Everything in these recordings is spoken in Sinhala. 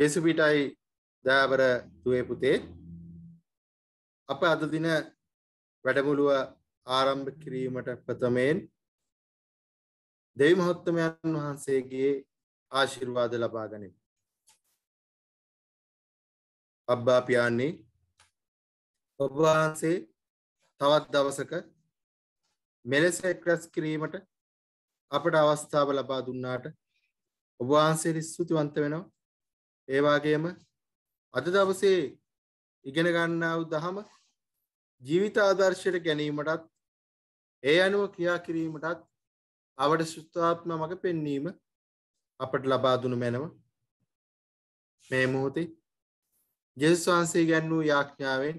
යේසුපිටයි දෑවර දුවේ පුතේ අප අද දින වැඩමුළුව ආරම්භ කිරීමට ප්‍රථමයෙන් දෙවි මහත්තමයන් වහන්සේගේ ආශිර්වාද ලබා ගනිම්. අබ්බා පියාන්නේ ඔබ වහන්සේ තවත් දවසක මෙලෙස එක්රැස් කිරීමට අපට අවස්ථාව ලබා දුන්නාට ඔබ වහන්සේ ස්තුතිවන්ත වෙනවා ඒවාගේම අද දවසේ ඉගෙන ගන්නාව දහම ජීවිත ආදර්ශයට ගැනීමටත් ඒ අනුව ක්‍රියා කිරීමටත් අවට ශුස්ථාත්ම මඟ පෙන්වීම අපට ලබා දුනු මැනව මේ මොහොතේ ජෙසුස් වහන්සේ ගැන්වූ යාඥාවෙන්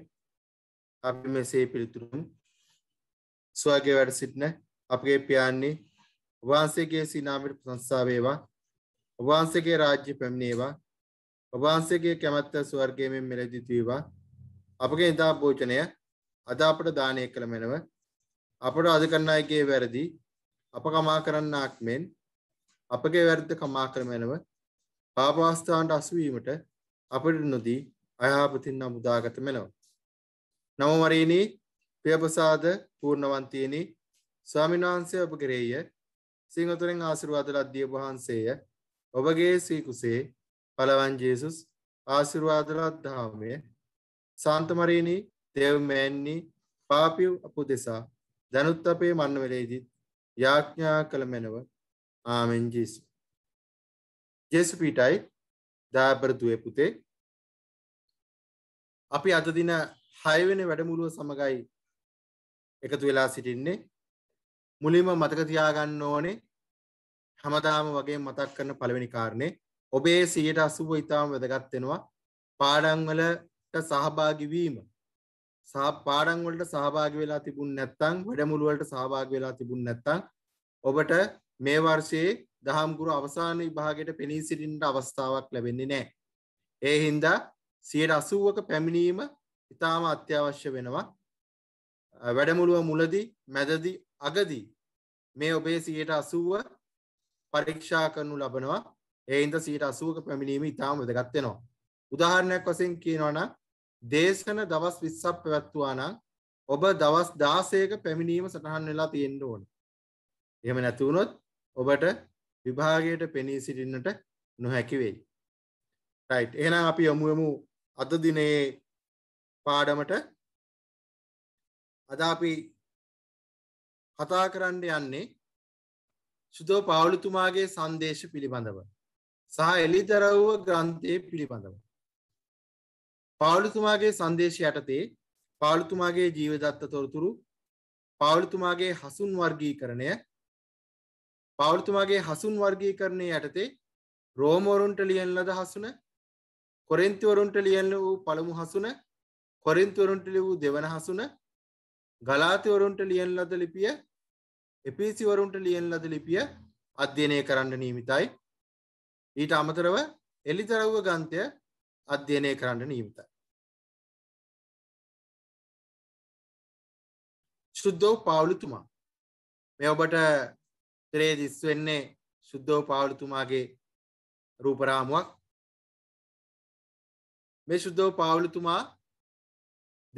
අපි මෙසේ පිළිතුරුම් ස්වගේ වැඩ සිටින අපගේ පියාන්නේ වහන්සේගේ සිනාමට ප්‍රසංසා වේවා වහන්සේගේ රාජ්‍ය පැමිණේවා ඔබහන්සේගේ කැමැත්ත ස්වර්ගයමෙන් මෙලෙදි තීවා අපගේ ඉදා භෝජනය අද අපට දානය කළ මෙනව අපට අධිකරණයගේ වැරදි අප කමා කරන්නාක් මෙන් අපගේ වැරද්ද කමා කරමැනව පාපාස්ථාන්ට අසුවීමට අපට නොදී අයහපතින් අමුදාගත මෙනව. නමවරීණී ප්‍රියපසාද පූර්ණවන්තියනී ස්වාමිනාන්සේ ඔබ කෙරෙය සිංහතුරෙන් ආසිරුවද ලද්දිය වහන්සේය ඔබගේ සීකුසේ පලවන් ජේසුස් ආසිරුවාදලත් දහමය සාන්තමරීණී තෙව්මෑන්නේ පාපිව් අපු දෙසා දැනුත් අපේ මන්න වෙලේදීත් යාඥා කළ මැනව ආමෙන් ජේසු. ජේසු පීටයි දාපරතුය පුතේ අපි අතදින හයවෙන වැඩමුළුව සමඟයි එකතු වෙලා සිටින්නේ මුලින්ම මතක තියාගන්න ඕනේ හැමදාම වගේ මතක් කරන පළවෙනි කාරණේ ඔබේ සියට අසුව ඉතාම වැදගත්වෙනවා පාඩංවලට සහභාගිවීම සහ පාඩංවලට සහභාග වෙලා තිබුණ නැත්තං වැඩමුළුවලට සහභාග වෙලා තිබුණ නැත්තං ඔබට මේ වර්ෂයේ දහම්ගුරු අවසාන විභාගයට පෙනී සිටින්ට අවස්ථාවක් ලැබෙන්නේ නෑ. ඒ හින්දා සියට අසුවක පැමිණීම ඉතාම අත්‍යවශ්‍ය වෙනවා වැඩමුළුව මුලදි මැදදි අගදී මේ ඔබේ සියට අසුව පරීක්ෂා කරනු ලබනවා එයින්ද සීට අසුවක පැමිණීම ඉතාම වැදගත්වෙනවා. උදාහරණයක් වසෙන් කියනවන දේශන දවස් විස්සක් පැවැත්තුවානම් ඔබ දවස් දාසයක පැමිණීම සටහන් වෙලා තියෙන්ට ඕන. එම නැතිවුණොත් ඔබට විභාගයට පෙනී සිටින්නට නොහැකිවෙයි. රයිට් එහෙනම් අපි යොමුයමු අද දිනයේ පාඩමට අද අපි කතා කරන්න යන්නේ සුදෝ පාවුලුතුමාගේ සංදේශ පිළිබඳව සහ එලිදරව්ව ග්‍රන්ථය පිළිබඳව. පාලුතුමාගේ සංදේශ යටතේ පාලුතුමාගේ ජීවදත්ත තොරතුරු පාලුතුමාගේ හසුන් වර්ගීකරණය පාලුතුමාගේ හසුන් වර්ගීකරණය යටතේ රෝමෝරුන්ට ලියන් ලද හසුන කොරෙන්තිවරුන්ට ලියන්න වූ පළමු හසුන කොරින්තුවරුන්ට ලිවූ දෙවන හසුන ගලාතිවරුන්ට ලියන් ලද ලිපිය එපිසිවරුන්ට ලියන් ලද ලිපිය අධ්‍යනය කරන්න නීමිතයි ඊට අමතරව එලිදරව්ව ගන්තය අධ්‍යයනය කරන්න නියමිතයි. ශුද්ධෝ පාවුලුතුමා මේ ඔබට තරේ දිස් වෙන්නේ ශුද්ධෝ පාවුලුතුමාගේ රූපරාමුවක් මේ ශුද්ධෝ පාවුලුතුමා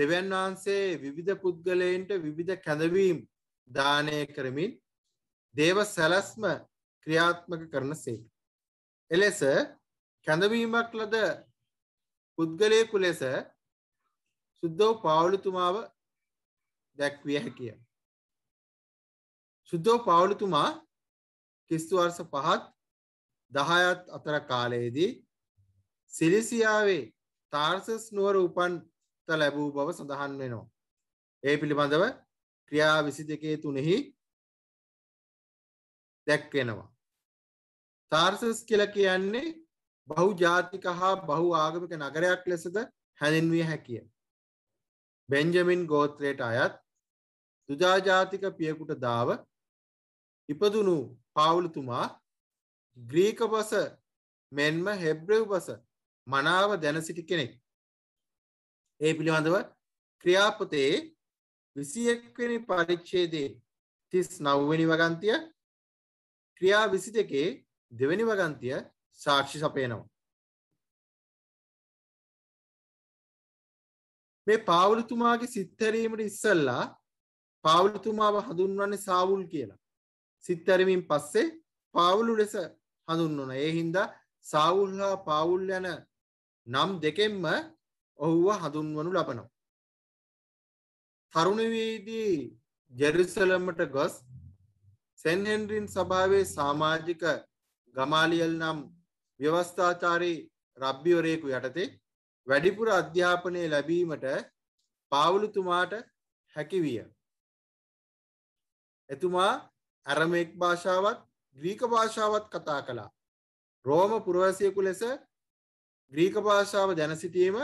දෙවන් වහන්සේ විවිධ පුද්ගලයන්ට විවිධ කැඳවීම් දානය කරමින් දේව සැලස්ම ක්‍රියාත්මක කරන සේක. එලෙස කැඳවීමක් ලද පුද්ගලයෙකු ලෙස සුද්ද වූ පාවලුතුමාව දැක්විය හැකිය. සුද්දෝ පාවලුතුමා කිස්තුවර්ස පහත් දහයත් අතර කාලයේදී සිලිසියාවේ තාර්සස් නුවර උපන්ත ලැබූ බව සඳහන් වෙනවා. ඒ පිළිබඳව ක්‍රියා විසි දෙකේ තුනෙහි දැක්වෙනවා. තාර්සස් කියල කියන්නේ බහු ජාතික හා බහු ආගමික නගරයක් ලෙසද හැඳින්විය හැකිය. බෙන්ජමින් ගෝත්‍රයට අයත් දුජාජාතික පියකුට දාව ඉපදුණු පාවුලතුමා ග්‍රීක බස මෙන්ම හෙබ්‍රව් බස මනාව දැන සිටි කෙනෙක්. ඒ පිළිබඳව ක්‍රියාපතයේ විසියෙක්වෙනි පරිච්චේදේ තිස් නව්වනි වගන්තිය ක්‍රියා විසි දෙකේ දෙවැනි වගන්තිය සාක්ෂි සපයනවා. මේ පාවුලතුමාගේ සිත්තරීමට ඉස්සල්ලා පාවුලතුමාව හඳුන්වන්නේ සාවුල් කියලා. සිත්තැරමින් පස්සේ පාවුලු ලෙස හඳුන්වන. ඒ හින්දා සාවුල් හා පාවුල් යන නම් දෙකෙන්ම ඔහුව හඳුන්වනු ලබනවා. තරුණවේදී ජෙරුසලමට ගොස් සැන්හෙන්රින් සභාවේ සාමාජික ගමාලියල් නම් ව්‍යවස්ථාචාරී රබ්බිවරයෙකු යටතේ වැඩිපුර අධ්‍යාපනය ලැබීමට පාවුලුතුමාට හැකිවිය. එතුමා ඇරමෙක් භාෂාවත් ග්‍රීක භාෂාවත් කතා කළා. රෝම පුරවැසියකු ලෙස ග්‍රීක භාෂාව දැනසිටීම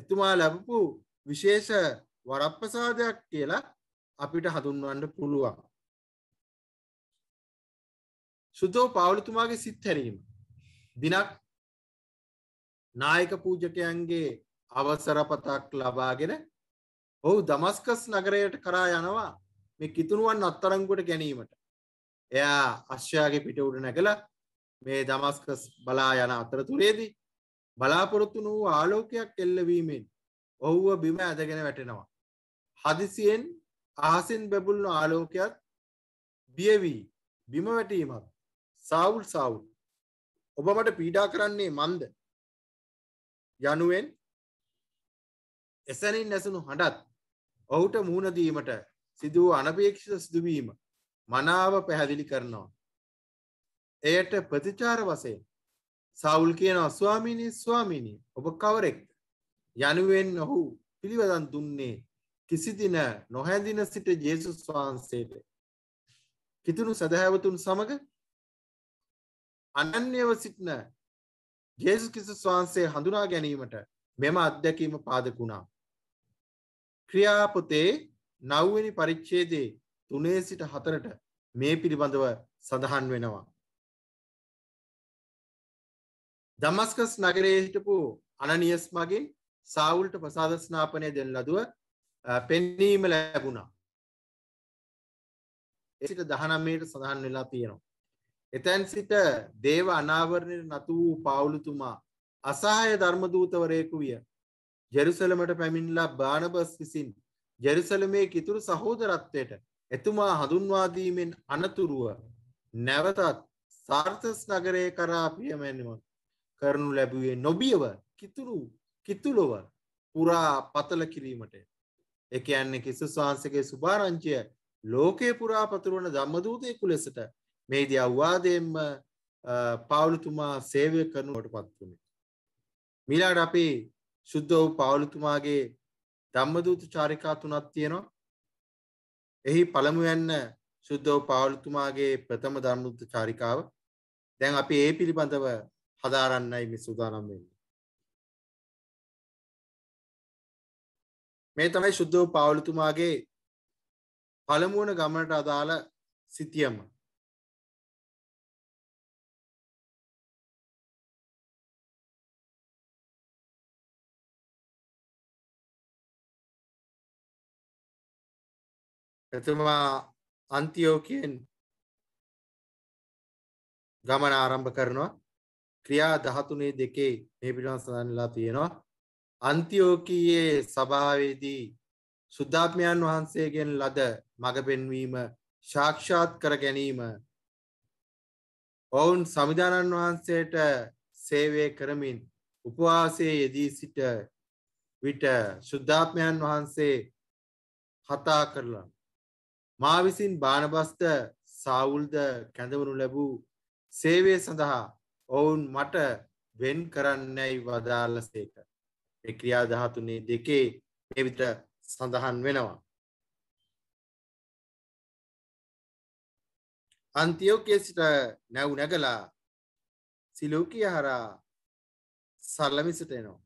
එතුමා ලැබපු විශේෂ වරප්පසාදයක් කියලා අපිට හඳුන්වන්න පුළුවන්. සුතෝ පාවලතුමාගේ සිත් හැරීම. දිනක් නායක පූජකයන්ගේ අවසරපතක් ලබාගෙන ඔහු දමස්කස් නගරයට කරා යනවා මේ කිතුනුවන් අත්තරංගුට ගැනීමට. එයා අශ්‍යයාගේ පිට උඩ නැගල මේ දමස්කස් බලා යන අතරතුරේදී බලාපොරොත්තු වූ ආලෝකයක් එල්ලවීමෙන් ඔහුව බිම ඇදගෙන වැටෙනවා. හදිසියෙන් ආසින් බැබුල්න ආලෝකයක් බියවී බිම වැටීමක් සාවුල් සාවුල් ඔබ මට පීඩා කරන්නේ මන්ද යනුවෙන් එසැනින් නැසුණු හඬත් ඔහුට මුහුණදීමට සිදුව අනපේක්ෂිත සිදුවීම මනාව පැහැදිලි කරනවා. එයට ප්‍රතිචාර වසයෙන් සවුල් කියන ස්වාමීණී ස්වාමීණී ඔබ කවරෙක්ද යනුවෙන් ඔහු පිළිවදන් දුන්නේ කිසිදින නොහැදින සිට ජේසුස් වහන්සේට. කිතුුණු සැදැහැවතුන් සමඟ අනන්‍යව සිටින ජේසු කිසිස් වහන්සේ හඳුනා ගැනීමට මෙම අත්දැකීම පාදකුණා. ක්‍රියාපොතේ නව්වනි පරිච්චේදේ තුනේ සිට හතරට මේ පිළිබඳව සඳහන් වෙනවා. දමස්කස් නගරේ හිටපු අනනියස් මගේ සාවුල්ට ප්‍රසාධස්නාපනය දෙන ලදුව පෙන්නීම ලැබුණා. එසිට දහනම්මයට සඳහන් වෙලා තියෙනවා. එතැන් සිට දේව අනාවරණයට නතු වූ පාවුලුතුමා අසාහය ධර්මදූතවරයෙකු විය. ජෙරුසලමට පැමිණිලා බානබස් විසින් ජෙරුසලමේ කිතුරු සහෝදරත්වයට එතුමා හඳුන්වාදීමෙන් අනතුරුව නැවතත් සාර්ථස් නගරය කරා පියමැනිම කරනු ලැබුවේ නොබියව කිතුරු කිතුලොව පුරා පතල කිරීමට. එක යන්නේ කිසුස් වහන්සගේ සුභාරංචය ලෝකය පුරා පතුරුවන ධම්මදූතයකු ලෙසට මේදී අවවාදයෙන්ම පාවුලුතුමා සේවය කරනුවට පත්වුණේ. මිලාට අපි ශුද්ධ වූ පාවුලුතුමාගේ ධම්මදූත චාරිකා තුනක් තියෙනවා. එහි පළමුවැන්න ශුද්ධ වූ පාවුලුතුමාගේ ප්‍රථම ධර්මදූත චාරිකාව. දැන් අපි ඒ පිළිබඳව හදාරන්නයි මේ සූදානම් වෙන්නේ. මේ තමයි ශුද්ධ වූ පාවුලුතුමාගේ පළමුවන ගමනට අදාළ සිතියම එතුමා අන්තියෝකයෙන් ගමන ආරම්භ කරනවා ක්‍රියා 13 දෙකේ මේ පිටවන් සඳහන්ලා තියෙනවා අන්තියෝකීයේ සභාවේදී සුද්ධාත්මයන් වහන්සේගෙන් ලද මඟ පෙන්වීම සාක්ෂාත් කර ගැනීම ඔවුන් සමිධානන් වහන්සේට සේවය කරමින් උපවාසයේ යෙදී සිට විට සුද්ධාත්මයන් වහන්සේ කතා කරලා මා විසින් බානබස්ත සාවුල්ද කැඳවනු ලැබූ සේවය සඳහා ඔවුන් මට වෙන් කරන්නැයි වදාල සේක. ක්‍රියා දහතුනේ දෙකේ එවිට සඳහන් වෙනවා. අන්තියෝකේ සිට නැව් නැගලා සිලෝකිය හරා සල්ලමිසට එනවා.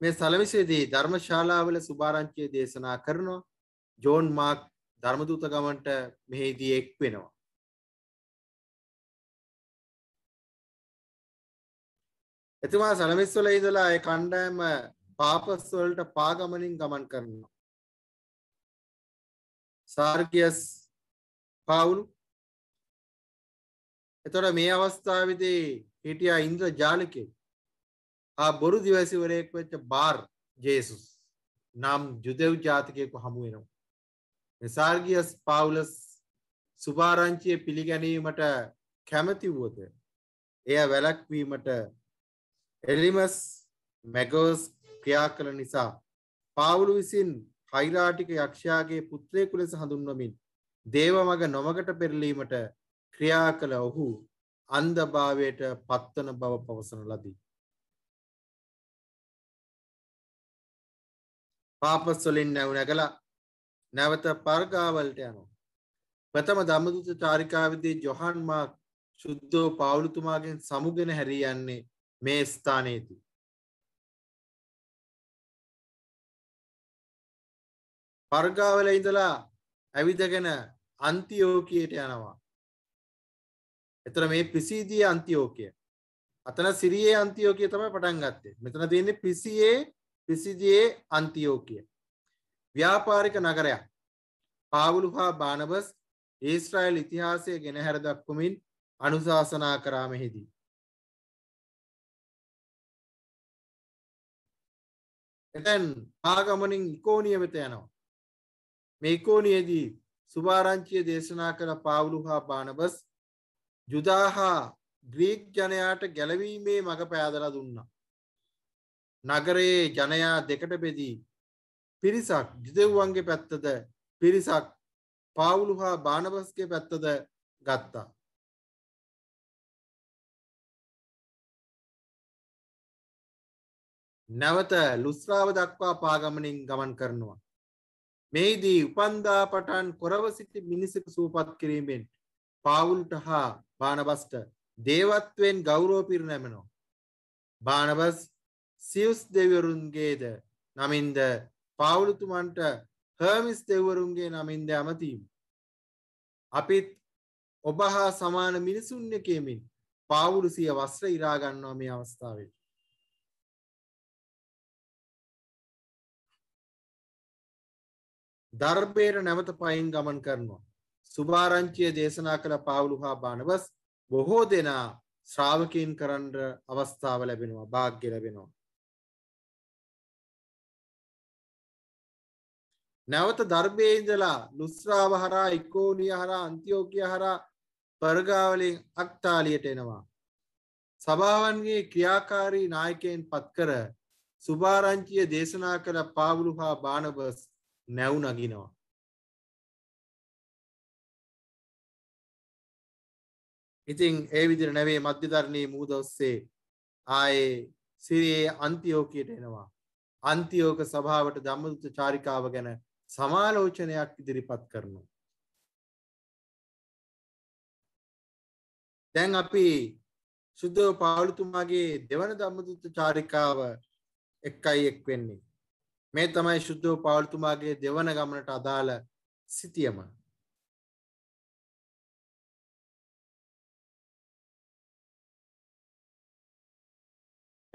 මේ සලමිසේදී ධර්මශාලාවල සුභාරංචිය දේශනා කරනවා ජෝන් මාක් ධර්මදූත ගමන්ට මෙහිදී එක් වෙනවා. එතුමා සනමිස්වල ඉඳලා ඒ කණ්ඩායම පාපස් වලට පාගමනින් ගමන් කරනවා. සාර්ගියස් පාවුල් එතොට මේ අවස්ථාවදී හිටියා ඉන්ද්‍ර ජාලිකෙ ආ බොරු දිවැසිවරයෙක් වෙච්ච බාර් ජේසුස් නම් ජුදෙව් ජාතිකයෙකු හමුවෙනවා සාර්ගියස් පවුලස් සුභාරංචිය පිළිගැනීමට කැමතිවුවද එය වැලැක්වීමට එලිමස් මැගෝස් ක්‍රියා කළ නිසා පාවුලු විසින් හෛරාටික යක්ෂයාගේ පුත්‍රයකු ලෙස හඳුන්වමින් දේව මග නොමකට පෙරලීමට ක්‍රියා කළ ඔහු අන්දභාවයට පත්වන බව පවසන ලදී. පාපස්වලින් නැවුනැගලා නැවත පර්ගාවලට යනවා. ප්‍රථම ධම්මදූත චාරිකාවේදී ජොහන් මාක් සුද්ධෝ පාවුලතුමාගෙන් සමුගෙන හැරී යන්නේ මේ ස්ථානයේදී. පර්ගාවල ඉඳලා ඇවිදගෙන අන්තිෝකියට යනවා. එතන මේ පිසීදී අන්තිෝකිය. අතන සිරියේ අන්තිෝකිය තමයි පටන් ගත්තේ. මෙතන තියෙන්නේ පිසියේ පිසිදියේ අන්තිෝකිය. ව්‍යාපාරික නගරයක් පාවුලු හා බානබස් ඒස්ට්‍රයිල් ඉතිහාසය ගෙනහැර දක්කුමින් අනුශාසනා කරාමෙහිදී. එතැන් ආගමනින් ඉකෝනිය වෙත යනවා. මේ ඉකෝනියදී සුභාරංචිය දේශනා කළ පාවුලු හා බානබස් ජුදාහා ග්‍රීක් ජනයාට ගැලවීමේ මඟ පෑදල දුන්නා. නගරයේ ජනයා දෙකට බෙදී පිරිසක් ජිදෙව්වන්ගේ පැත්තද පිරිසක් පාවුලු හා බානබස්ගේ පැත්තද ගත්තා. නැවත ලුස්රාව දක්වා පාගමනින් ගමන් කරනවා. මේදී උපන්දා පටන් කොරව සිටි මිනිසක සූපත් කිරීමෙන් පාවුල්ට හා බානබස්ට දේවත්වෙන් ගෞරෝපිර නැමනෝ. බානබස් සියුස් දෙවරුන්ගේද නමින්ද පාවුලුතුමන්ට හර්මිස් දෙවරුන්ගේ නමින්ද ඇමතීම. අපිත් ඔබ හා සමාන මිනිසුන්ය කියමින් පාවුලු සිය වස්ත්‍ර ඉරාගන්නවා මේ අවස්ථාවේ. දර්බේර නැවත පයින් ගමන් කරනවා. සුභාරංචිය දේශනා කළ පාවුලු හා බානවස් බොහෝ දෙනා ශ්‍රාවකයන් කරන්න අවස්ථාව ලැබෙනවා භාග්‍ය ලැබෙනවා. නැවත ධර්මයේ ඉඳලා ලුස්රාව හරා ඉකෝනිය හරා අන්තිෝකිය හරා පර්ගාවලින් අක්තාලියට එනවා. සභාවන්ගේ ක්‍රියාකාරී නායකයෙන් පත්කර සුභාරංචිය දේශනා කළ පාවුලු හා බානබස් නැව් නගිනවා. ඉතිං ඒ විදිර නැවේ මධ්‍යධරණී මූද ඔස්සේ ආයේ සිරියේ අන්තියෝකයට එනවා. අන්තියෝක සභාවට දම්මදුත චාරිකාව ගැන සමාලෝචනයක් ඉදිරිපත් කරනවා. දැන් අපි සුද්ධව පාලුතුමාගේ දෙවන ධම්මදුත්ත චාරිකාව එක්කයි එක් වෙන්නේ. මේ තමයි සුද්ධව පාලුතුමාගේ දෙවන ගමනට අදාළ සිතියම.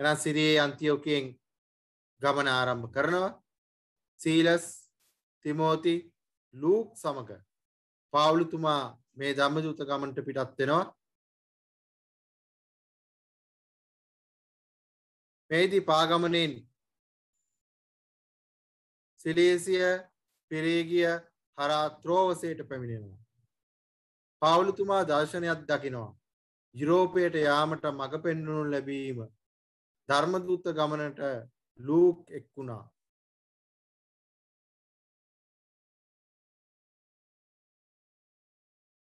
එනම් සිරියේ අන්තියෝකයෙන් ගමන ආරම්භ කරනවා. සීලස් තිමෝති ලූක් සමඟ පාවුලුතුමා මේ ධම්මදූත ගමන්ට පිටත් වෙනවා මේදී පාගමනෙන් සිලේසිය පිරේගිය හරා ත්‍රෝවසයට පැමිණෙනවා. පාවුලුතුමා දර්ශනයක් දකිනවා. යුරෝපයට යාමට මඟ පෙන්වනු ලැබීම ධර්මදූත ගමනට ලූක් එක්වුණා.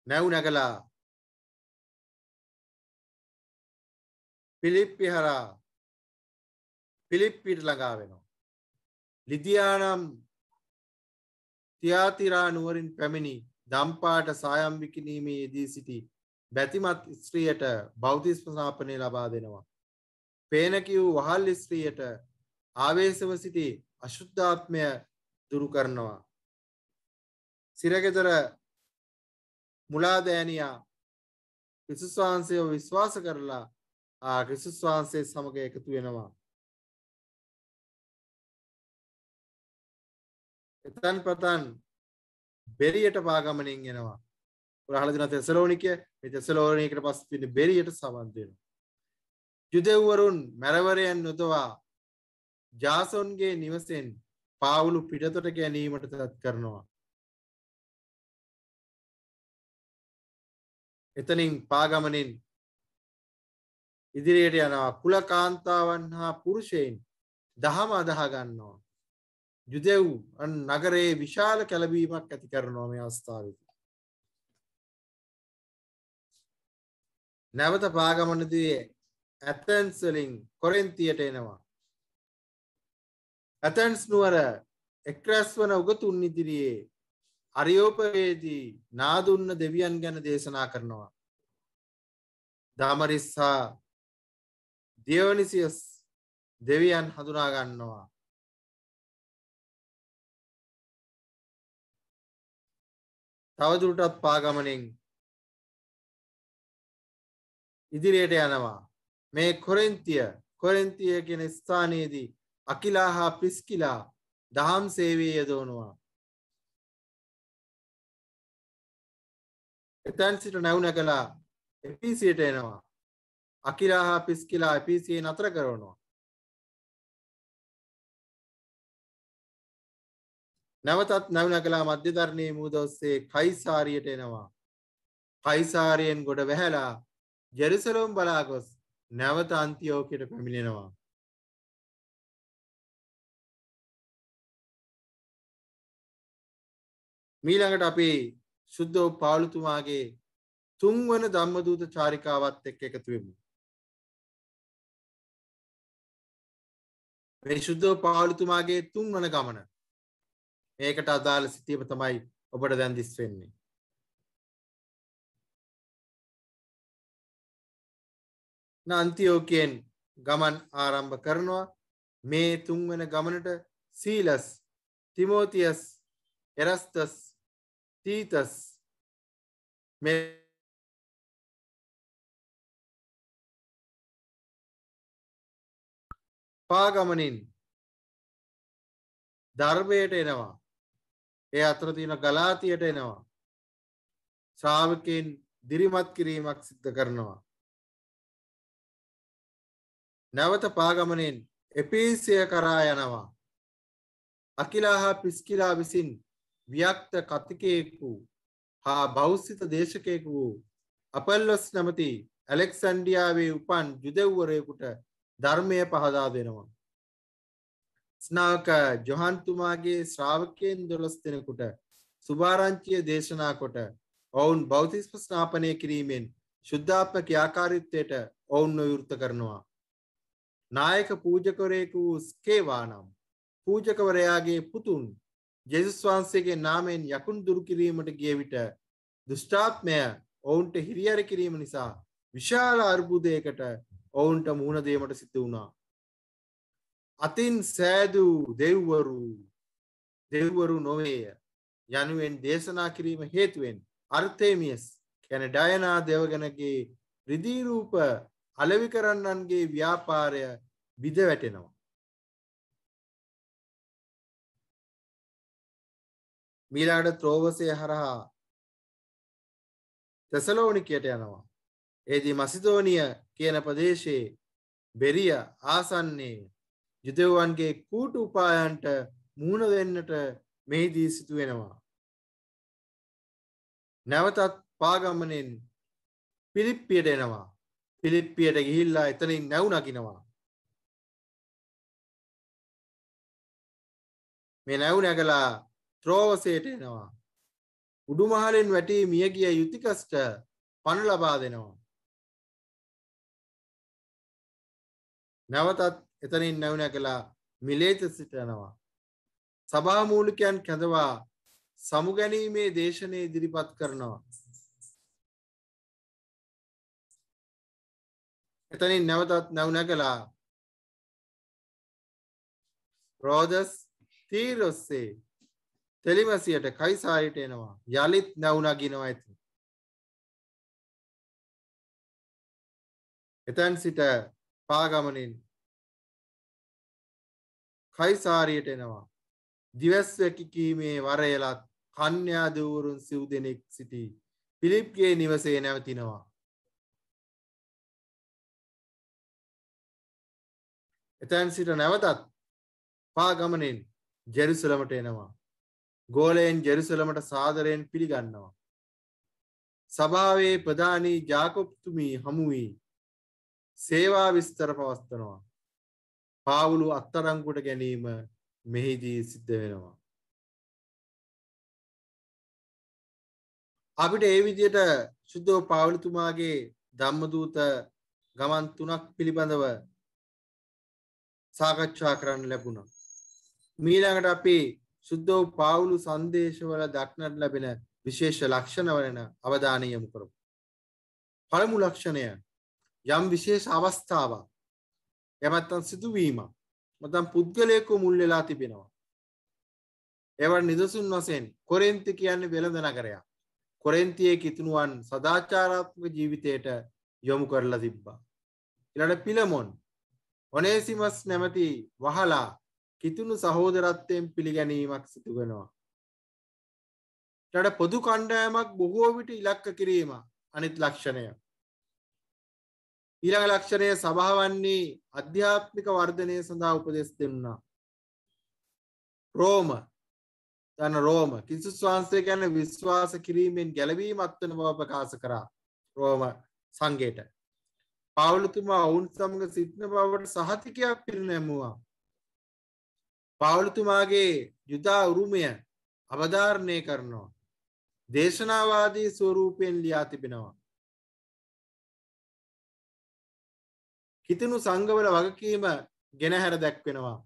නැව් නැගලා පිලිප්පි හරා පිලිප්පිට ළඟා වෙනවා. ලිදියානම් තියාතිරා නුවරින් පැමිණි දම්පාට සායම්භිකිනීමේ යෙදී සිටි බැතිමත් ස්ත්‍රියට බෞතිස්ම ශාපනය ලබා දෙනවා. පේනකිවූ වහල් ස්ත්‍රියට ආවේශව සිටි අශුද්ධාත්මය දුරු කරනවා. සිරගෙදර මුලාදෑනියා කිසුස් වහන්සේව විශ්වාස කරලා කිසුස් වහන්සේ සමග එකතු වෙනවා. එතන් පතන් බෙරියට පාගමනින් එනවා. ප්‍රහලදින තෙසලෝනිකය මේ තෙසලෝනිකට පස්සේ තියෙන බෙරියට සමන් දෙනවා. යුදෙව්වරුන් මැරවරයන් නොදවා ජාසොන්ගේ නිවසෙන් පාවුලු පිටතට ගැනීමට තත් කරනවා. එතනින් පාගමනින් ඉදිරියට යනවා කුල කාන්තාවන් හා පුරුෂයෙන් දහම අදහා ගන්නවා. යුදෙව් නගරයේ විශාල කැලබීමක් ඇති කරනවා මේ අවස්ථාවේදී. නැවත පාගමනදී ඇතැන්ස් වලින් කොරෙන්තියට එනවා. ඇතැන්ස් නුවර එක්රැස් වන උගතුන් ඉදිරියේ අරියෝපවේදී නාදුන්න දෙවියන් ගැන දේශනා කරනවා. දාමරිස්සා දියවනිසියස් දෙවියන් හඳුනාගන්නවා. තවදුරටත් පාගමනින් ඉදිරියට යනවා. මේ කොරෙන්තිය කොරෙන්තිය කියෙන ස්ථානයේදී අකිලා හා පිස්කිලා දහම් සේවී යදෝනවා. එතැන් සිට නැවුන කලා එපීසියට එනවා අකිරාහා පිස්කිලා එපීසියෙන් අතර කරවනවා නැවතත් නැවුන කලා මධ්‍යධරණය මූද ඔස්සේ කයිසාරියට එනවා කයිසාරයෙන් ගොඩ වැහැලා ජෙරුසලුම් බලාගොස් නැවත අන්තියෝකයට පැමිණෙනවා මීළඟට අපි ශුද්ධ වූ පාවුලතුමාගේ තුන්වන ධම්මදූත චාරිකාවත් එක්ක එකතු වෙමු. මේ ශුද්ධ වූ පාවුලතුමාගේ තුන්වන ගමන. මේකට අදාළ සිතීම තමයි ඔබට දැන් දිස් වෙන්නේ. නන්තියෝකයෙන් ගමන් ආරම්භ කරනවා මේ තුන්වන ගමනට සීලස් තිමෝතියස් එරස්තස් Titas. Me... පාගමනින් ධර්මයට එනවා. ඒ අතර තියෙන ගලාතියට එනවා. ශ්‍රාවකයන් දිරිමත් කිරීමක් සිද්ධ කරනවා. නැවත පාගමනින් එපීසිය කරා යනවා. අකිලා හා පිස්කිලා විසින් ව්‍යක්ත කතිකයෙකු හා බෞස්සිත දේශකයෙකු වූ අපල්ලොස් නැමති ඇලෙක්සන්ඩියාවේ උපන් යුදෙව්වරයෙකුට ධර්මය පහදා දෙනවා. ස්නාක ජොහන්තුමාගේ ශ්‍රාවකයෙන් දොළොස් දෙනකුට සුභාරංචිය දේශනා කොට ඔවුන් බෞතිස්ප ස්නාපනය කිරීමෙන් ශුද්ධාත්මක යාකාරිත්වයට ඔවුන් නොයුෘත කරනවා. නායක පූජකරයෙකු වූ ස්කේවා නම් පූජකවරයාගේ පුතුන් ජෙසුස් වහන්සේගේ නාමයෙන් යකුන් දුරු කිරීමට ගිය විට දුෂ්ටාත්මය ඔවුන්ට හිරිහැර කිරීම නිසා විශාල අර්බුදයකට ඔවුන්ට මුහුණ දීමට සිදු වුණා. අතින් සෑදූ දෙව්වරු දෙව්වරු නොවේය යනුවෙන් දේශනා කිරීම හේතුවෙන් අර්තේමියස් කැන ඩයනා දෙවගෙනගේ රිදීරූප අලවි කරන්නන්ගේ ව්‍යාපාරය බිද වැටෙනවා. මීලාට ත්‍රෝවසය හරහා තෙසලෝනිකයට යනවා. ඒදී මසිතෝනිය කියන ප්‍රදේශයේ බෙරිය ආසන්නේ යුදෙව්වන්ගේ කූටු උපායන්ට මුහුණ දෙන්නට මෙහිදී සිදු වෙනවා. නැවතත් පාගමනෙන් පිලිප්පියට එනවා. පිලිප්පියට ගිහිල්ලා එතනින් නැව් නගිනවා. මේ නැව් නැගලා ත්‍රෝවසයට එනවා. උඩුමහලෙන් වැටී මිය ගිය යුතිකස්ට පණ ලබා දෙනවා. නැවතත් එතනින් නැවුණ කලා මිලේත සිටනවා. සභාමූලිකයන් කැඳවා සමුගැනීමේ දේශනය ඉදිරිපත් කරනවා. එතනින් නැවතත් නැවුණ කලා රෝදස් තීරොස්සේ තෙලිමසියට කයිසායට එනවා යළිත් නැවුනගිනවා ඇති. එතැන් සිට පාගමනින් කයිසාරියට එනවා දිවස්වැකිකීමේ වරයලත් කන්‍යාදවරුන් සිව් දෙනෙක් සිටි පිලිප්ගේ නිවසේ නැවතිනවා. එතැන් සිට නැවතත් පාගමනෙන් ජෙරුසලමට එනවා. ගෝලයෙන් ජෙරුසලමට සාදරයෙන් පිළිගන්නවා. සභාවේ ප්‍රධානී ජාකොප්තුමී හමුවී සේවා විස්තර පවස්තනවා. පාවුලු අත්තරංකුට ගැනීම මෙහිදී සිද්ධ වෙනවා. අපිට ඒ විදියට සුද්දෝ පාවලිතුමාගේ ධම්මදූත ගමන් තුනක් පිළිබඳව සාකච්ඡා කරන්න ලැබුණා. මීළඟට අපි සුද්දෝ පාවුලු සංදේශවල දක්නට ලැබෙන විශේෂ ලක්ෂණ වලන අවධානය යොමු කරමු. පළමු ලක්ෂණය යම් විශේෂ අවස්ථාවක් එමත්තම් සිදුවීමක් මතම් පුද්ගලයෙකු මුල් වෙලා තිබෙනවා. ඒවට නිදසුන් වශයෙන් කොරෙන්ති කියන්නේ වෙළඳ නගරයක්. කොරෙන්තියේ කිතුණුවන් සදාචාරාත්මක ජීවිතයට යොමු කරලා තිබ්බා. ඊළඟ පිලමොන් ඔනේසිමස් නැමැති වහලා කිතුුණු සහෝදරත්වයෙන් පිළිගැනීමක් සිතුගෙනවා. ට පොදු කණ්ඩෑමක් බොහෝ විට ඉලක්ක කිරීම අනිත් ලක්ෂණය. ඊළඟ ලක්ෂණය සභාවන්නේ අධ්‍යාත්මික වර්ධනය සඳහා උපදෙස් දෙන්නා. රෝම තන රෝම කිසිස් වහන්සේ ගැන විශ්වාස කිරීමෙන් ගැලවීමත්වන බව ප්‍රකාශ කරා රෝම සංගේට. පවුලතුමා ඔවුන් සමඟ සිටින බවට සහතිකයක් පිරිනැමුවා පාවලතුමාගේ යුදා උරුමය අවධාරණය කරනවා. දේශනාවාදී ස්වරූපයෙන් ලියා තිබෙනවා. කිතුුණු සංගවල වගකීම ගෙනහැර දැක්වෙනවා.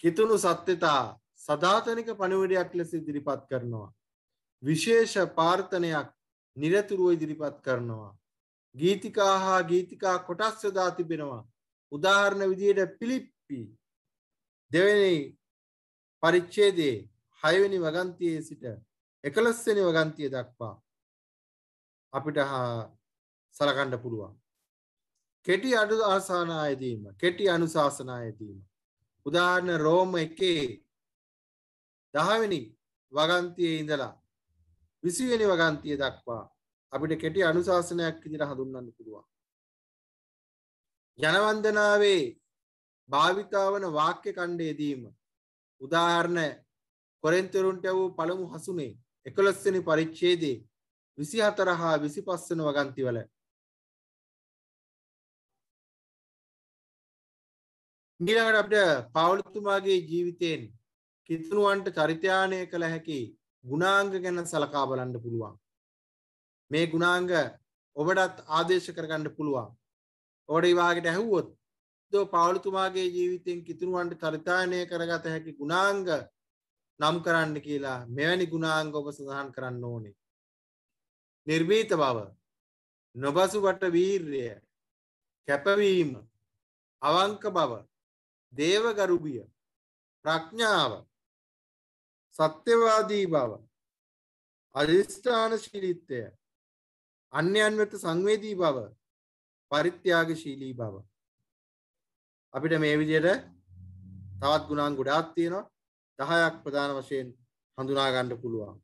කිතුුණු සත්‍යතා සධාතනික පණිවිඩයක් ලෙස ඉදිරිපත් කරනවා. විශේෂ පාර්ථනයක් නිරතුරුව ඉදිරිපත් කරනවා. ගීතිකා හා ගීතිකා කොටස් යොදා තිබෙනවා. උදාහරණ විදියට පිලිප්පී දෙවෙනි පරිච්ඡේදයේ 6 වෙනි වගන්තියේ සිට 11 වෙනි වගන්තිය දක්වා අපිට සලකන්න පුළුවන්. කෙටි අඩු ආසානායදීම කෙටි අනුශාසනායදීම උදාහරණ රෝම එකේ දහවෙනි වගන්තියේ ඉඳලා විසිවෙනි වගන්තිය දක්වා අපිට කෙටි අනුශාසනයක් ඉදිර හඳුන්වන්න පුළුවන්. ජනවන්දනාවේ භාවිතාවන වාක්‍ය කණ්ඩයේදීම උදාහරණ කොරෙන්තරුන්ට වූ පළමු හසුනේ එකොළොස්සනි පරිච්ඡේදේ විසි හතර හා විසි පස්සන වගන්තිවල ඊළඟට අපට පවුලතුමාගේ ජීවිතයෙන් කිතුනුවන්ට චරිතයානය කළ හැකි ගුණාංග ගැන සලකා බලන්න පුළුවන් මේ ගුණාංග ඔබටත් ආදේශ කරගන්න පුළුවන් ඕඩ විවාහකට ඇහුවොත් දෝ පාලුතුමාගේ ජීවිතයෙන් කිතුරුවන්ට චරිතානය කරගත හැකි ගුණාංග නම් කරන්න කියලා මෙවැනි ගුණාංග ඔබ සඳහන් කරන්න ඕනේ. නිර්වීත බව නොබසුවට වීර්ය කැපවීම අවංක බව දේවගරුබිය ප්‍රඥාව සත්‍යවාදී බව අධිෂ්ඨාන ශිලිත්තය අන්‍යයන් වෙත සංවේදී බව පරිත්‍යාගශීලී බව අපිට මේ විදියට තවත් ගුණාන් ගොඩාක් තියෙනවා 10ක් ප්‍රධාන වශයෙන් හඳුනා ගන්න පුළුවන්.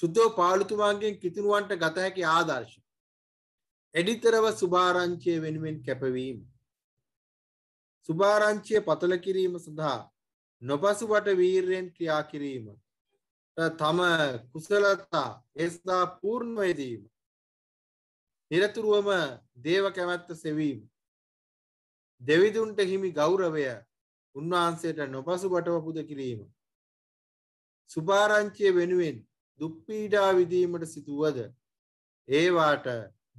සුද්ධෝ පාලුතුමාගෙන් කිතුණුවන්ට ගත හැකි ආදර්ශ. එඩිතරව සුභාරංචිය වෙනුවෙන් කැපවීම. සුභාරංචිය පතල කිරීම සඳහා නොපසුබට වීරයෙන් ක්‍රියා කිරීම. තම කුසලතා එස්දා පූර්ණ වේදීම. නිරතුරුවම දේව කැමැත්ත සෙවීම දෙවිදුන්ට හිමි ගෞරවය උන්වහන්සේට නොපසුබටව පුද කිරීම සුභාරංචිය වෙනුවෙන් දුප්පීඩා විදීමට සිදුවද ඒවාට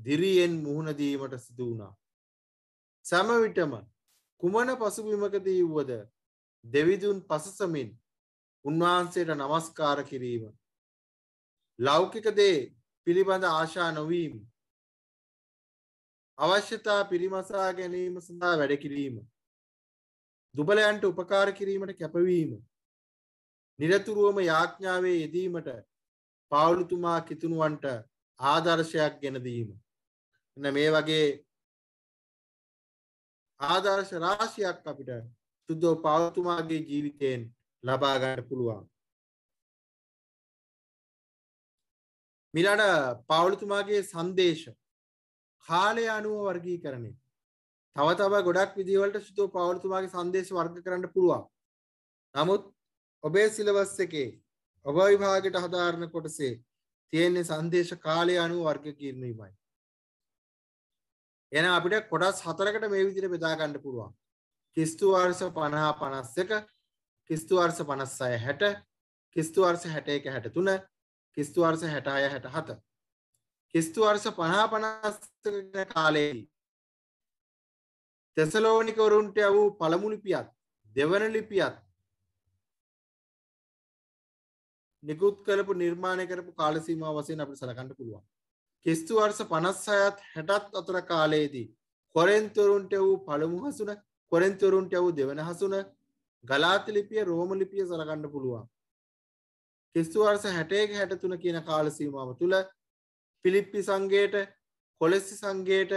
දිරියෙන් මුහුණදීමට සිදු වුණා. සමවිටම කුමන පසුබිමකදී වුවද දෙවිදුන් පසසමින් උන්වහන්සේට නමස්කාර කිරීම. ලෞකික දේ පිළිබඳ ආශා නොවීම අවශ්‍යතා පිරිමසා ගැනීම සඳහා වැඩ කිරීම දුබලයන්ට උපකාර කිරීමට කැපවීම නිරතුරුවම යාඥාවේ යෙදීමට පාවුලුතුමා කිතුණුවන්ට ආදර්ශයක් ගෙන දීම එන්න මේ වගේ ආදර්ශ රාශියක් අපිට සුද්ධෝ පාවුතුමාගේ ජීවිතයෙන් ලබා ගන්න පුළුවන් මිලට පාවුලුතුමාගේ සංදේශ කාලය අනුව වර්ගීකරණය. තව තව ගොඩක් විදිහවලට සිතෝ පාවලතුමාගේ සංදේශ වර්ග කරන්න පුළුවන්. නමුත් ඔබේ සිලබස් එකේ ඔබ විභාගයට හදාරන කොටසේ තියෙන්නේ සංදේශ කාලය අනුව වර්ග කිරීමයි. එන අපිට කොටස් හතරකට මේ විදිහට බෙදා ගන්න පුළුවන්. කිස්තු වර්ෂ 50 51 කිස්තු වර්ෂ 56 60 කිස්තු වර්ෂ 61 63 කිස්තු වර්ෂ 66 67 කිස්තු වර්ෂ 50 50 කාලයේදී තෙසලෝනිකවරුන්ට වූ පළමු ලිපියත් දෙවන ලිපියත් නිකුත් කරපු නිර්මාණය කරපු කාල සීමාව වශයෙන් අපිට සලකන්න පුළුවන්. කිස්තු වර්ෂ 56ත් 60ත් අතර කාලයේදී කොරින්තුරුන්ට වූ පළමු හසුන කොරින්තුරුන්ට වූ දෙවන හසුන ගලාති ලිපිය රෝම ලිපිය සලකන්න පුළුවන්. කිස්තු වර්ෂ 60 63 කියන කාල සීමාව තුළ පිලිප්පි සංගේට කොලෙස්සි සංගේට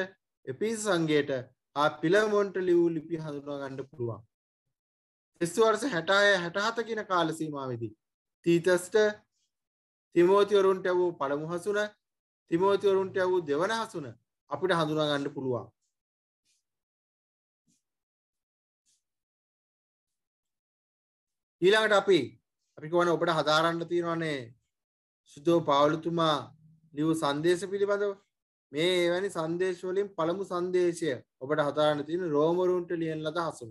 එපිස් සංගේට පිළමොන්ට ලිවූ ලිපි හඳුනා ගණ්ඩ පුළුවන්. එස්වර්ස හැටාය හැටහත කියෙන කාලසීමාවෙදී. තීතස්ට තිමෝතිවරුන්ට වූ පළමු හසුන තිමෝතිවරුන්ට වූ දෙවන හසුන අපිට හඳුනා ගණ්ඩ පුළුවන්. ඊළඟට අපි අපි කොන ඔබට හදාරන්න තියෙනවානේ සුදෝ පාවලතුමා නිව් සංදේශ පිළිබඳව මේ එවැනි සංදේශවලින් පළමු සංදේශය ඔබට හදාරන්න තියෙන රෝමරුන්ට ලියන ලද හසුන.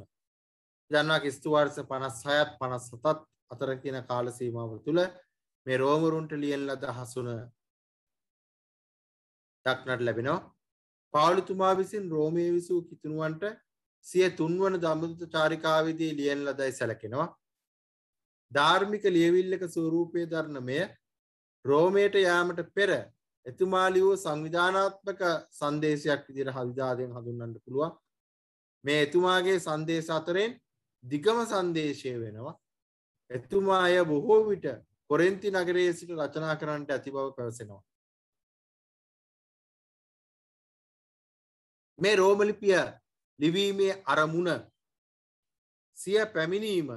දන්නවා කිස්තු වර්ෂ 56ත් 57ත් අතර කියන කාල සීමාව තුළ මේ රෝමරුන්ට ලියන ලද හසුන දක්නට ලැබෙනවා. පාවලතුමා විසින් රෝමයේ විසූ කිතුණුවන්ට සිය තුන්වන දඹුත චාරිකාවේදී ලියන ලදයි සැලකෙනවා. ධාර්මික ලියවිල්ලක ස්වරූපය දරන මෙය රෝමයට යාමට පෙර එතුමාලි වූ සංවිධානාත්මක සංදේශයක් විදිර හවිධාදයෙන් හඳුන්නට පුළුවන් මේ එතුමාගේ සංදේශ අතරෙන් දිගම සංදේශය වෙනවා එතුමා අය බොහෝ විට කොරෙන්ති නගරයේ සිට රචනා කරන්නට ඇති බව පැවසෙනවා මේ රෝමලිපිය ලිවීමේ අරමුණ සිය පැමිණීම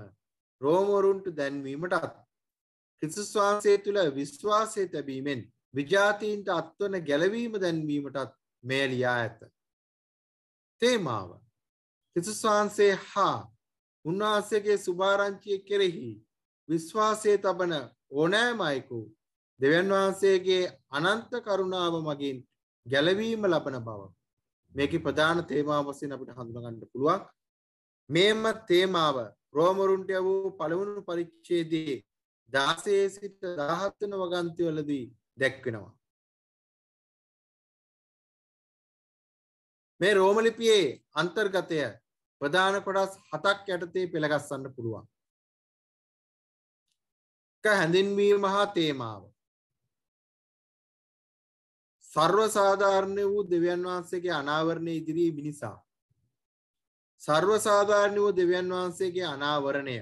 රෝමවරුන්ට දැන්වීමටත් ක්‍රිස්තුස්වාසය තුළ විශ්වාසය තැබීමෙන් විජාතීන්ට අත්වන ගැලවීම දැන්වීමටත් මෙය ලියා ඇත. තේමාව ක්‍රිස්තුස්වහන්සේ හා උන්වහන්සේගේ සුභාරංචිය කෙරෙහි විශ්වාසය තබන ඕනෑම අයෙකු දෙවන් වහන්සේගේ අනන්ත කරුණාව මගින් ගැලවීම ලබන බව මේක ප්‍රධාන තේමාව වශයෙන් අපිට හඳුනගන්න පුළුවන් මේම තේමාව රෝමරුන්ට වූ පළවුණු පරිච්ඡේදයේ දාසේ සිට දහත්වන වගන්තිවලදී දැක්වෙනවා. මේ රෝමලිපියේ අන්තර්ගතය ප්‍රධාන කොටස් හතක් යටතේ පෙළගස්සන්න පුළුවන්. හැඳින්වීම හා තේමාව. සර්ව සාධාරණය වූ දෙවියන් වහන්සේගේ අනාවරණය ඉදිරී මිනිසා. සර්ව සාධාරණය වූ දෙවියන් වහන්සේගේ අනාවරණය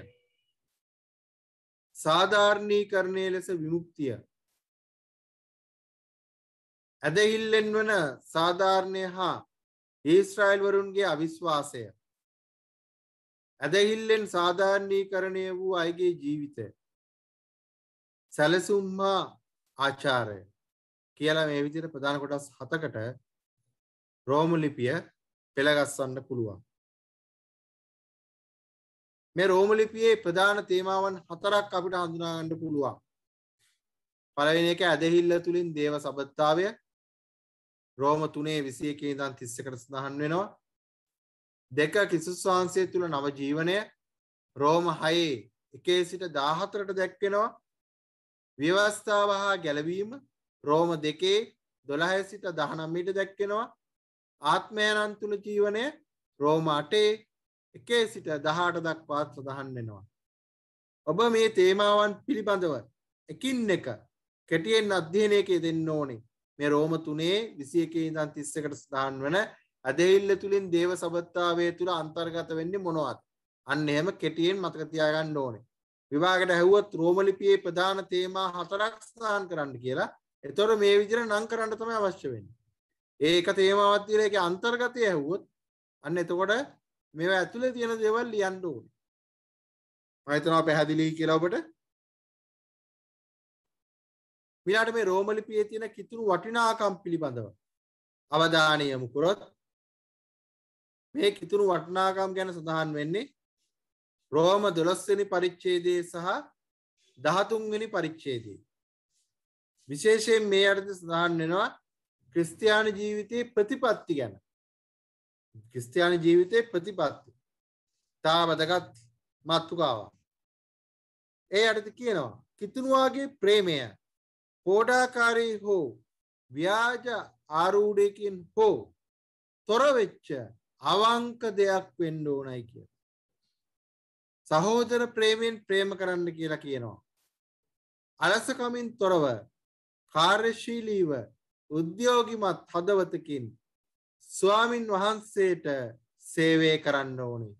සාධාරණී කරණය ලෙස විමුක්තිය ඇදහිල්ලෙන් වන සාධාරණය හා ඊස්ට්‍රයිල්වරුන්ගේ අවිශ්වාසය ඇදහිල්ලෙන් සාධාරණී කරණය වූ අයගේ ජීවිතය සැලසුම් හා ආචාරය කියලා මේ විදිර ප්‍රධාන කොටස් හතකට රෝමලිපිය පෙළගස්සන්න පුළුවන් මේ රෝම ලිපියේ ප්‍රධාන තේමාවන් හතරක් අපිට හඳුනා ගන්න පුළුවන්. පළවෙනි එක ඇදහිල්ල තුලින් දේව සබත්තාවය රෝම 3:21 ඉඳන් 31කට සඳහන් වෙනවා. දෙක කිසුස් වහන්සේ තුල නව ජීවනය රෝම 6:1 සිට 14ට දැක්වෙනවා. ව්‍යවස්ථාව හා ගැළවීම රෝම 2:12 සිට 19ට දැක්වෙනවා. ආත්මයන් තුල ජීවනය රෝම 8 එකේ සිට දහට දක්වාත් සඳහන් වෙනවා. ඔබ මේ තේමාවන් පිළිබඳව එකින් එක කෙටියෙන් අධ්‍යයනයකේ දෙන්න ඕනේ මේ රෝම තුනේ විසියකේ ඉඳන් තිස්සකට සඳහන් වන ඇදහිල්ල තුළින් දේව සබත්තාවය තුළ අන්තර්ගත වෙන්නේ මොනවත් අන්න එහෙම කෙටියෙන් මතක තියාගන්න ඕනේ විභාගයට ඇහුවත් රෝම ලිපියේ ප්‍රධාන තේමා හතරක් සඳහන් කරන්න කියලා එතකොට මේ විදිහට නම් කරන්න තමයි අවශ්‍ය වෙන්නේ ඒක තේමාවක් තියලා ඒකේ අන්තර්ගතය ඇහුවොත් අන්න එතකොට මෙව ඇතුළේ තියෙන දේවල් ලියන්න ඕනේ. මම හිතනවා පැහැදිලි කියලා ඔබට. ඊළඟට මේ රෝම ලිපියේ තියෙන කිතුණු වටිනාකම් පිළිබඳව අවධානය යොමු කරොත් මේ කිතුණු වටිනාකම් ගැන සඳහන් වෙන්නේ රෝම 12 වෙනි පරිච්ඡේදයේ සහ 13 වෙනි පරිච්ඡේදයේ. විශේෂයෙන් මේ අර්ථය සඳහන් වෙනවා ක්‍රිස්තියානි ජීවිතයේ ප්‍රතිපත්ති ගැන. ක්‍රිස්තියානි ජීවිතය ප්‍රතිපත්ති තා වැදගත් මත්තුකාවා. ඒ අඩති කියනවා කිතුනුවාගේ ප්‍රේමය කෝඩාකාරී හෝ ව්‍යාජ ආරූඩයකින් හෝ තොරවෙච්ච අවංක දෙයක් වෙන්ඩ ඕනයි කිය. සහෝදර ප්‍රේමෙන් ප්‍රේම කරන්න කියලා කියනවා. අලසකමින් තොරව කාර්යශීලීව උද්‍යෝගිමත් හදවතකින් ස්වාමින් වහන්සේට සේවය කරන්න ඕනේ.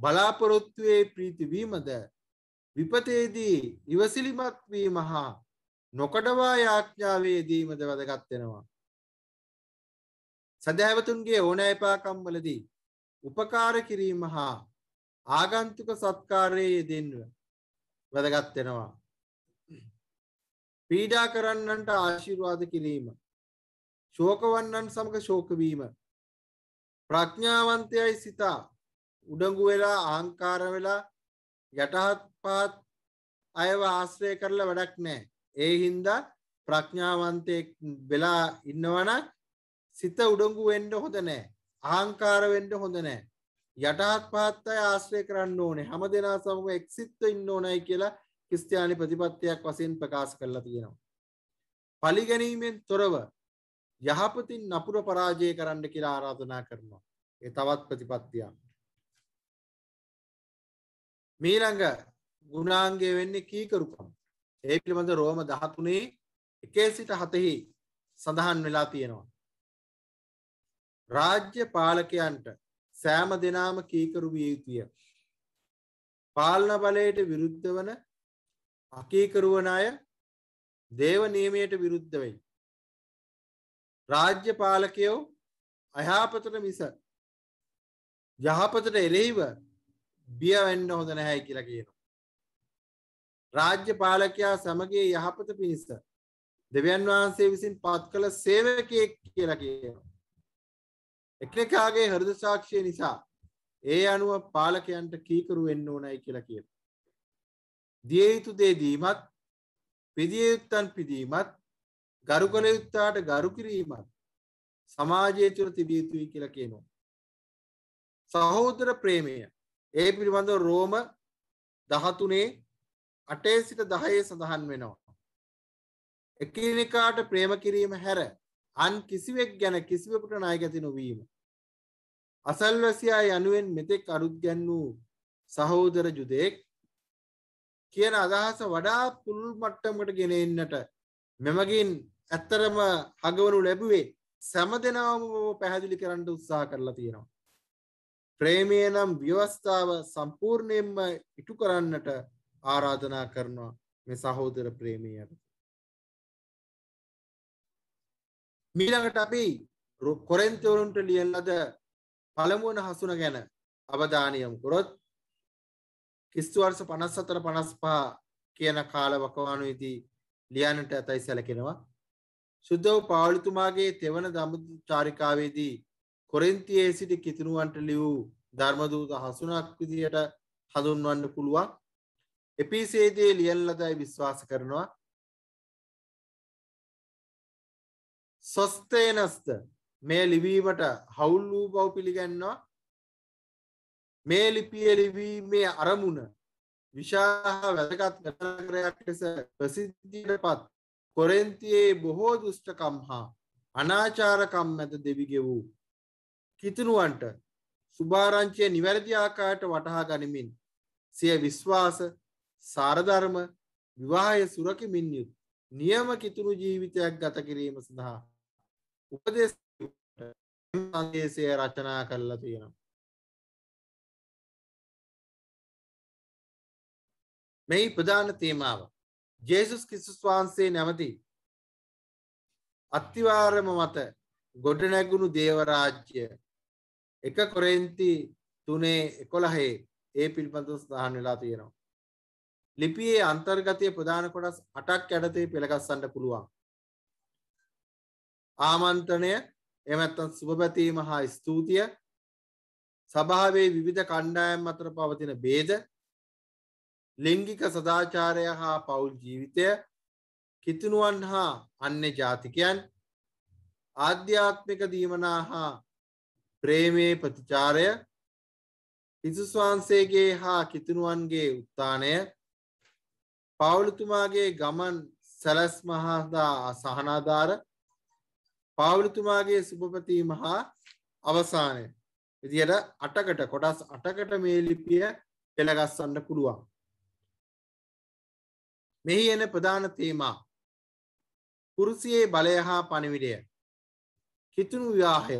බලාපොරොත්තුවේ ප්‍රීතිවීමද විපතේදී ඉවසිලිමත් වීම හා නොකඩවා යාඥාවේදීමද වැදගත්වෙනවා. සැදැහැවතුන්ගේ ඕනෑපාකම්වලදී උපකාර කිරීම හා ආගන්තුක සත්කාරයේ දෙන්ව වැදගත්වෙනවා. පීඩා කරන්නන්ට ආශිර්වාද කිරීම ශෝකවන්නන් සමග ශෝකවීම ප්‍රඥාවන්තයයි සිතා උඩඟු වෙලා ආංකාර වෙලා යටහත් පාත් අයව ආශ්‍රය කරලා වැඩක් නෑ ඒ හින්දා ප්‍රඥාවන්තයෙක් වෙලා ඉන්නවනම් සිත උඩඟු වෙන්න හොඳ නෑ ආංකාර වෙන්න හොඳ නෑ යටහත් පහත් අය ආශ්‍රය කරන්න ඕනේ හැම දෙනා සමග එක්සිත්ව ඉන්න ඕනයි කියලා ක්‍රිස්තියානි ප්‍රතිපත්තියක් වශයෙන් ප්‍රකාශ කරලා තියෙනවා. පරිගැනීමෙන් තොරව යහපතින් නපුර පරාජය කරන්න කියලා ආරාධනා කරනවා. ඒ තවත් ප්‍රතිපත්තියක්. මීළඟ ගුණාංගය වෙන්නේ කීකරුකම්. ඒ පිළිබඳ රෝම 13 එකේ සිට 7හි සඳහන් වෙලා තියෙනවා. රාජ්‍ය පාලකයන්ට සෑම දිනාම කීකරු විය යුතුය. පාලන බලයට විරුද්ධ වන අකීකරු වන අය දේව නියමයට විරුද්ධ වෙයි. රාජ්‍ය පාලකයෝ අයහපතට මිස යහපතට එරෙහිව බිය වෙන්න හොඳ නැහැයි කියලා කියනවා. රාජ්‍ය පාලකයා සමගයේ යහපත පිණිස දෙවියන් වහන්සේ විසින් පත් කළ සේවකයෙක් කියලා කියනවා. එකිනෙකාගේ හෘද සාක්ෂිය නිසා ඒ අනුව පාලකයන්ට කීකරු වෙන්න ඕනයි කියලා කියනවා. දිය යුතු දේ දීමත් පිදිය යුත්තන් පිදීමත් ගරු කළ යුත්තාට ගරු කිරීමත් සමාජය තුළ තිබිය යුතුයි කියලා කියනවා. සහෝදර ප්‍රේමය ඒ පිළිබඳව රෝම දහතුනේ අටේ සිට දහයේ සඳහන් වෙනවා. එකනිකාට ප්‍රේම කිරීම හැර අන් කිසිවෙක් ගැන කිසිවකුට නායගැති නොවීම. අසල්වැසියා යනුවෙන් මෙතෙක් අරුත්ගැන් වූ සහෝදර ජුදෙක් කියන අදහස වඩා පුළුල් මට්ටමකට ගෙනෙන්නට මෙමගින් ඇත්තරම හගවනු ලැබුවේ සැම දෙනාම පැහැදිලි කරන්න උත්සා කරලා තියෙනවා. ප්‍රේමය නම් ව්‍යවස්ථාව සම්පූර්ණයෙන්ම ඉටු කරන්නට ආරාධනා කරනවා මේ සහෝදර ප්‍රේමයට. මීළඟට අපි කොරෙන්තවරුන්ට ලියල්ලද පළමුුවන හසුන ගැන අවධානයම් කොරොත් කිස්තුවර්ස පනස් සතර පනස් පා කියන කාල වකවානුයිදී ලියන්නට ඇතයි සැලකෙනවා සුද්දව පාවලිතුමාගේ තෙවන දම චාරිකාවේදී කොරෙන්තියේ සිටි කිතුනුවන්ට ලිවූ ධර්මදූත හසුනක් විදියට හඳුන්වන්න පුළුවන් එපිසේදේ ලියන් ලදයි විශ්වාස කරනවා සොස්තේනස්ත මේ ලිවීමට හවුල් වූ බව පිළිගන්නවා මේ ලිපිය ලිවීමේ අරමුණ විශාහ වැදගත් කරයක් ලෙස ප්‍රසිද්ධියට පත් කොරෙන්තියේ බොහෝ දුෂ්ටකම් හා අනාචාරකම් මැද දෙවිගෙ වූ කිතුනුවන්ට සුභාරංචය නිවැරදි ආකාරයට වටහා ගනිමින් සිය විශ්වාස සාරධර්ම විවාහය සුරකිමින් යුත් නියම කිතුරු ජීවිතයක් ගත කිරීම සඳහා උපදෙස් සංදේශය රචනා කරලා තියෙනවා. මෙහි ප්‍රධාන තේමාව ජේසුස් කිසිස් වහන්සේ නැමති අත්තිවාරම මත ගොඩනැගුණු දේවරාජ්‍ය එක කොරෙන්ති තුනේ එකොළහේ ඒ පිල්බඳු සහන් වෙලා තියෙනවා. ලිපියේ අන්තර්ගතය ප්‍රධාන කොටස් අටක් ඇඩතේ පෙළගස්සන්න පුළුවන්. ආමන්ත්‍රණය එමැත්තන් සුභපැතීම හා ස්තුතිය සභාවේ විවිධ කණ්ඩායම් අතර පවතින බේද ලිංගික සදාචාරය හා පවුල් ජීවිතය කිතුනුවන් හා අන්න ජාතිකයන් ආධ්‍යාත්මික දීමනා හා ප්‍රේමේ ප්‍රතිචාරය හිසුස්වහන්සේගේ හා කිතුනුවන්ගේ උත්තානය පාවුලතුමාගේ ගමන් සැලස් මහදා සහනාධාර පාවුලතුමාගේ සුභපතීම හා අවසානය විදියට අටකට කොටස් අටකට මේ ලිපිය පෙළගස්සන්න පුළුවන් මෙහි එන ප්‍රධාන තේමා කුරුසියේ බලය හා පණිවිඩය කිතුුණු විවාහය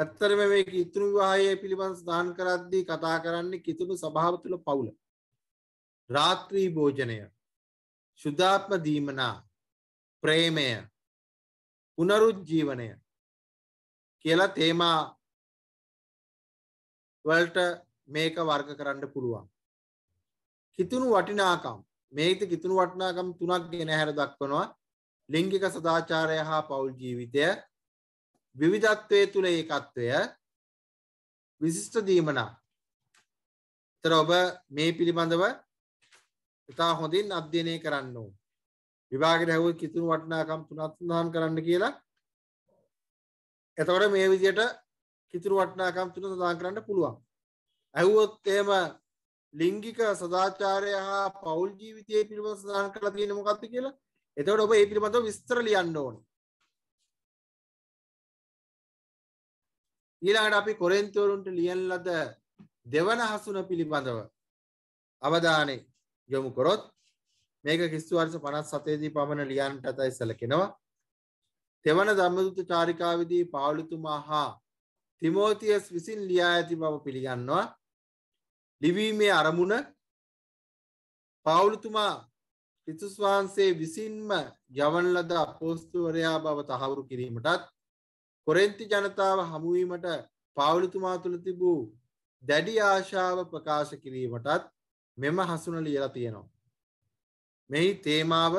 ඇත්තරම මේ කිතුුණු විවාහයේ පිළිබඳ ස්ථාන් කරද්දී කතා කරන්නේ කිතුුණු සභාව තුළ පවුල රාත්‍රී භෝජනය ශුද්ධාත්ම දීමනා ප්‍රේමය පුනරුජ්ජීවනය කියලා තේමා වලට මේක වර්ග කරන්න පුළුවන්. කිතුුණු වටිනාකම් මේත කිතුුණු වටනාකම් තුනක් ගෙන හැර දක්වනවා ලිංගික සදාචාරය හා පවුල් ජීවිතය විවිධත්වය තුළ ඒකත්වය විසිිෂ්ට දීමනා තර ඔබ මේ පිළිබඳව ඉතා හොඳින් අධ්‍යනය කරන්න ඕ විභාග හැව කිතුුණු වටනාකම් තුනත් සඳහන් කරන්න කියලා එතවට මේ විදියට කිතුරු වටනාකම් තුන සඳහන් කරන්න පුළුවන් ඇහුවොත් එම ලිංගික සදාචාරය හා පවුල් ජීවිතය පිළිබඳ සඳහන් කළ තියෙන මොකක්ද කියලා එතවට ඔබ ඒ පිළිබඳව විස්තර ලියන්න ඕන ඊළඟට අපි කොරෙන්තවරුන්ට ලියන් ලද දෙවන හසුන පිළිබඳව අවධානය යොමු කොරොත් මේක කිස්සු වර්ෂ පනස් සතේදී පමණ ලියන්ට ඇතයි සැලකෙනවා තෙවන ධම්මදුත චාරිකාවිදී පාවලිතුමා හා තිමෝතියස් විසින් ලියා ඇති බව පිළිගන්නවා ලිවීමේ අරමුණ පවුලතුමා ක්‍රිතුස් වහන්සේ විසින්ම යවන ලද අපෝස්තුවරයා බව තහවුරු කිරීමටත් කොරෙන්ති ජනතාව හමුවීමට පාවුලතුමා තුළ තිබූ දැඩි ආශාව ප්‍රකාශ කිරීමටත් මෙම හසුන ලියලා තියෙනවා. මෙහි තේමාව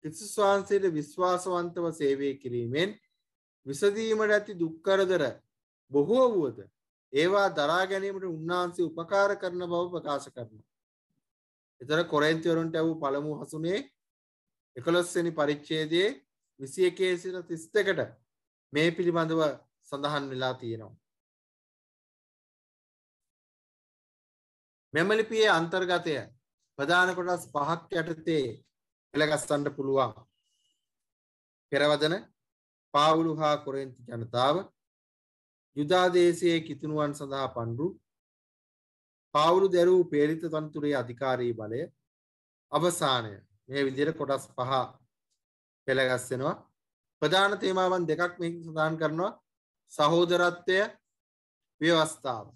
ක්‍රිතුස් වහන්සේට විශ්වාසවන්තව සේවය කිරීමෙන් විසදීමට ඇති දුක්කරදර බොහෝ වුවද ඒවා දරා ගැනීමට උන්වහන්සේ උපකාර කරන බව ප්‍රකාශ කරනවා. එතර කොරෙන්තිවරුන්ට ඇවූ පළමු හසුනේ එකොළොස්වැනි පරිච්ඡේදයේ 21 සිට 31ට මේ පිළිබඳව සඳහන් වෙලා තියෙනවා. මෙම ලිපියේ අන්තර්ගතය ප්‍රධාන කොටස් පහක් යටතේ පෙළගස්සන්න පුළුවන්. පෙරවදන පාවුලු හා කොරෙන්ති ජනතාව යුදාදේශයේ කිතුුණුවන් සඳහා පණ්ඩු පවුරු දැරූ පේරිත තන්තුරේ අධිකාරී බලය අවසානය මේ විදිර කොටස් පහ පෙළගස්සෙනවා ප්‍රධාන තේමාවන් දෙකක් මේ සඳහන් කරනවා සහෝදරත්වය ව්‍යවස්ථාව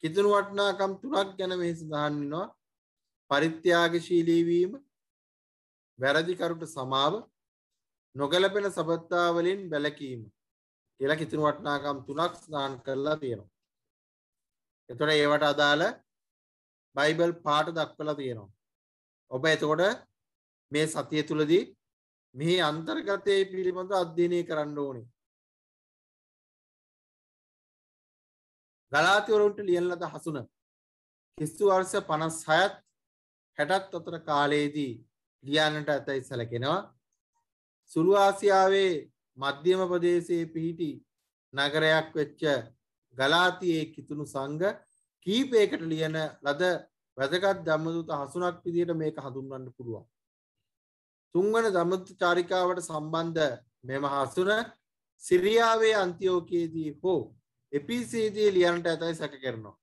කිතුුණු වටනාකම් තුනක් ගැන මේ සඳහන් වෙනවා පරිත්‍යයාගශීලීවීම වැරදිකරුට සමාව නොගැලපෙන සබත්තාවලින් බැලකීම කියලා කිතුණු වටනාකම් තුනක් ස්නාන කරලා තියෙනවා. එතකොට ඒවට අදාළ බයිබල් පාඩ දක්වලා තියෙනවා. ඔබ එතකොට මේ සතිය තුලදී මේ අන්තර්ගතයේ පිළිබඳව අධ්‍යයනය කරන්න ඕනේ. ගලාතිවරුන්ට ලියන ලද හසුන කිස්සු වර්ෂ 56ත් 60ත් අතර කාලයේදී ලියන්නට ඇතැයි සැලකෙනවා. සුළු ආසියාවේ මධ්‍යම ප්‍රදේශයේ පිහිටි නගරයක් වෙච්ච ගලාතියේ කිතුුණු සංග කීපයකට ලියන ලද වැදගත් ධම්මදුත හසුනක් විදියට මේක හඳුන්වන්න පුළුවන්. තුන්වන ධමත චාරිකාවට සම්බන්ධ මෙම හසුන සිරියාවේ අන්තිෝකයේදී හෝ එපිසේදී ලියන්ට ඇතයි සැක කරනවා.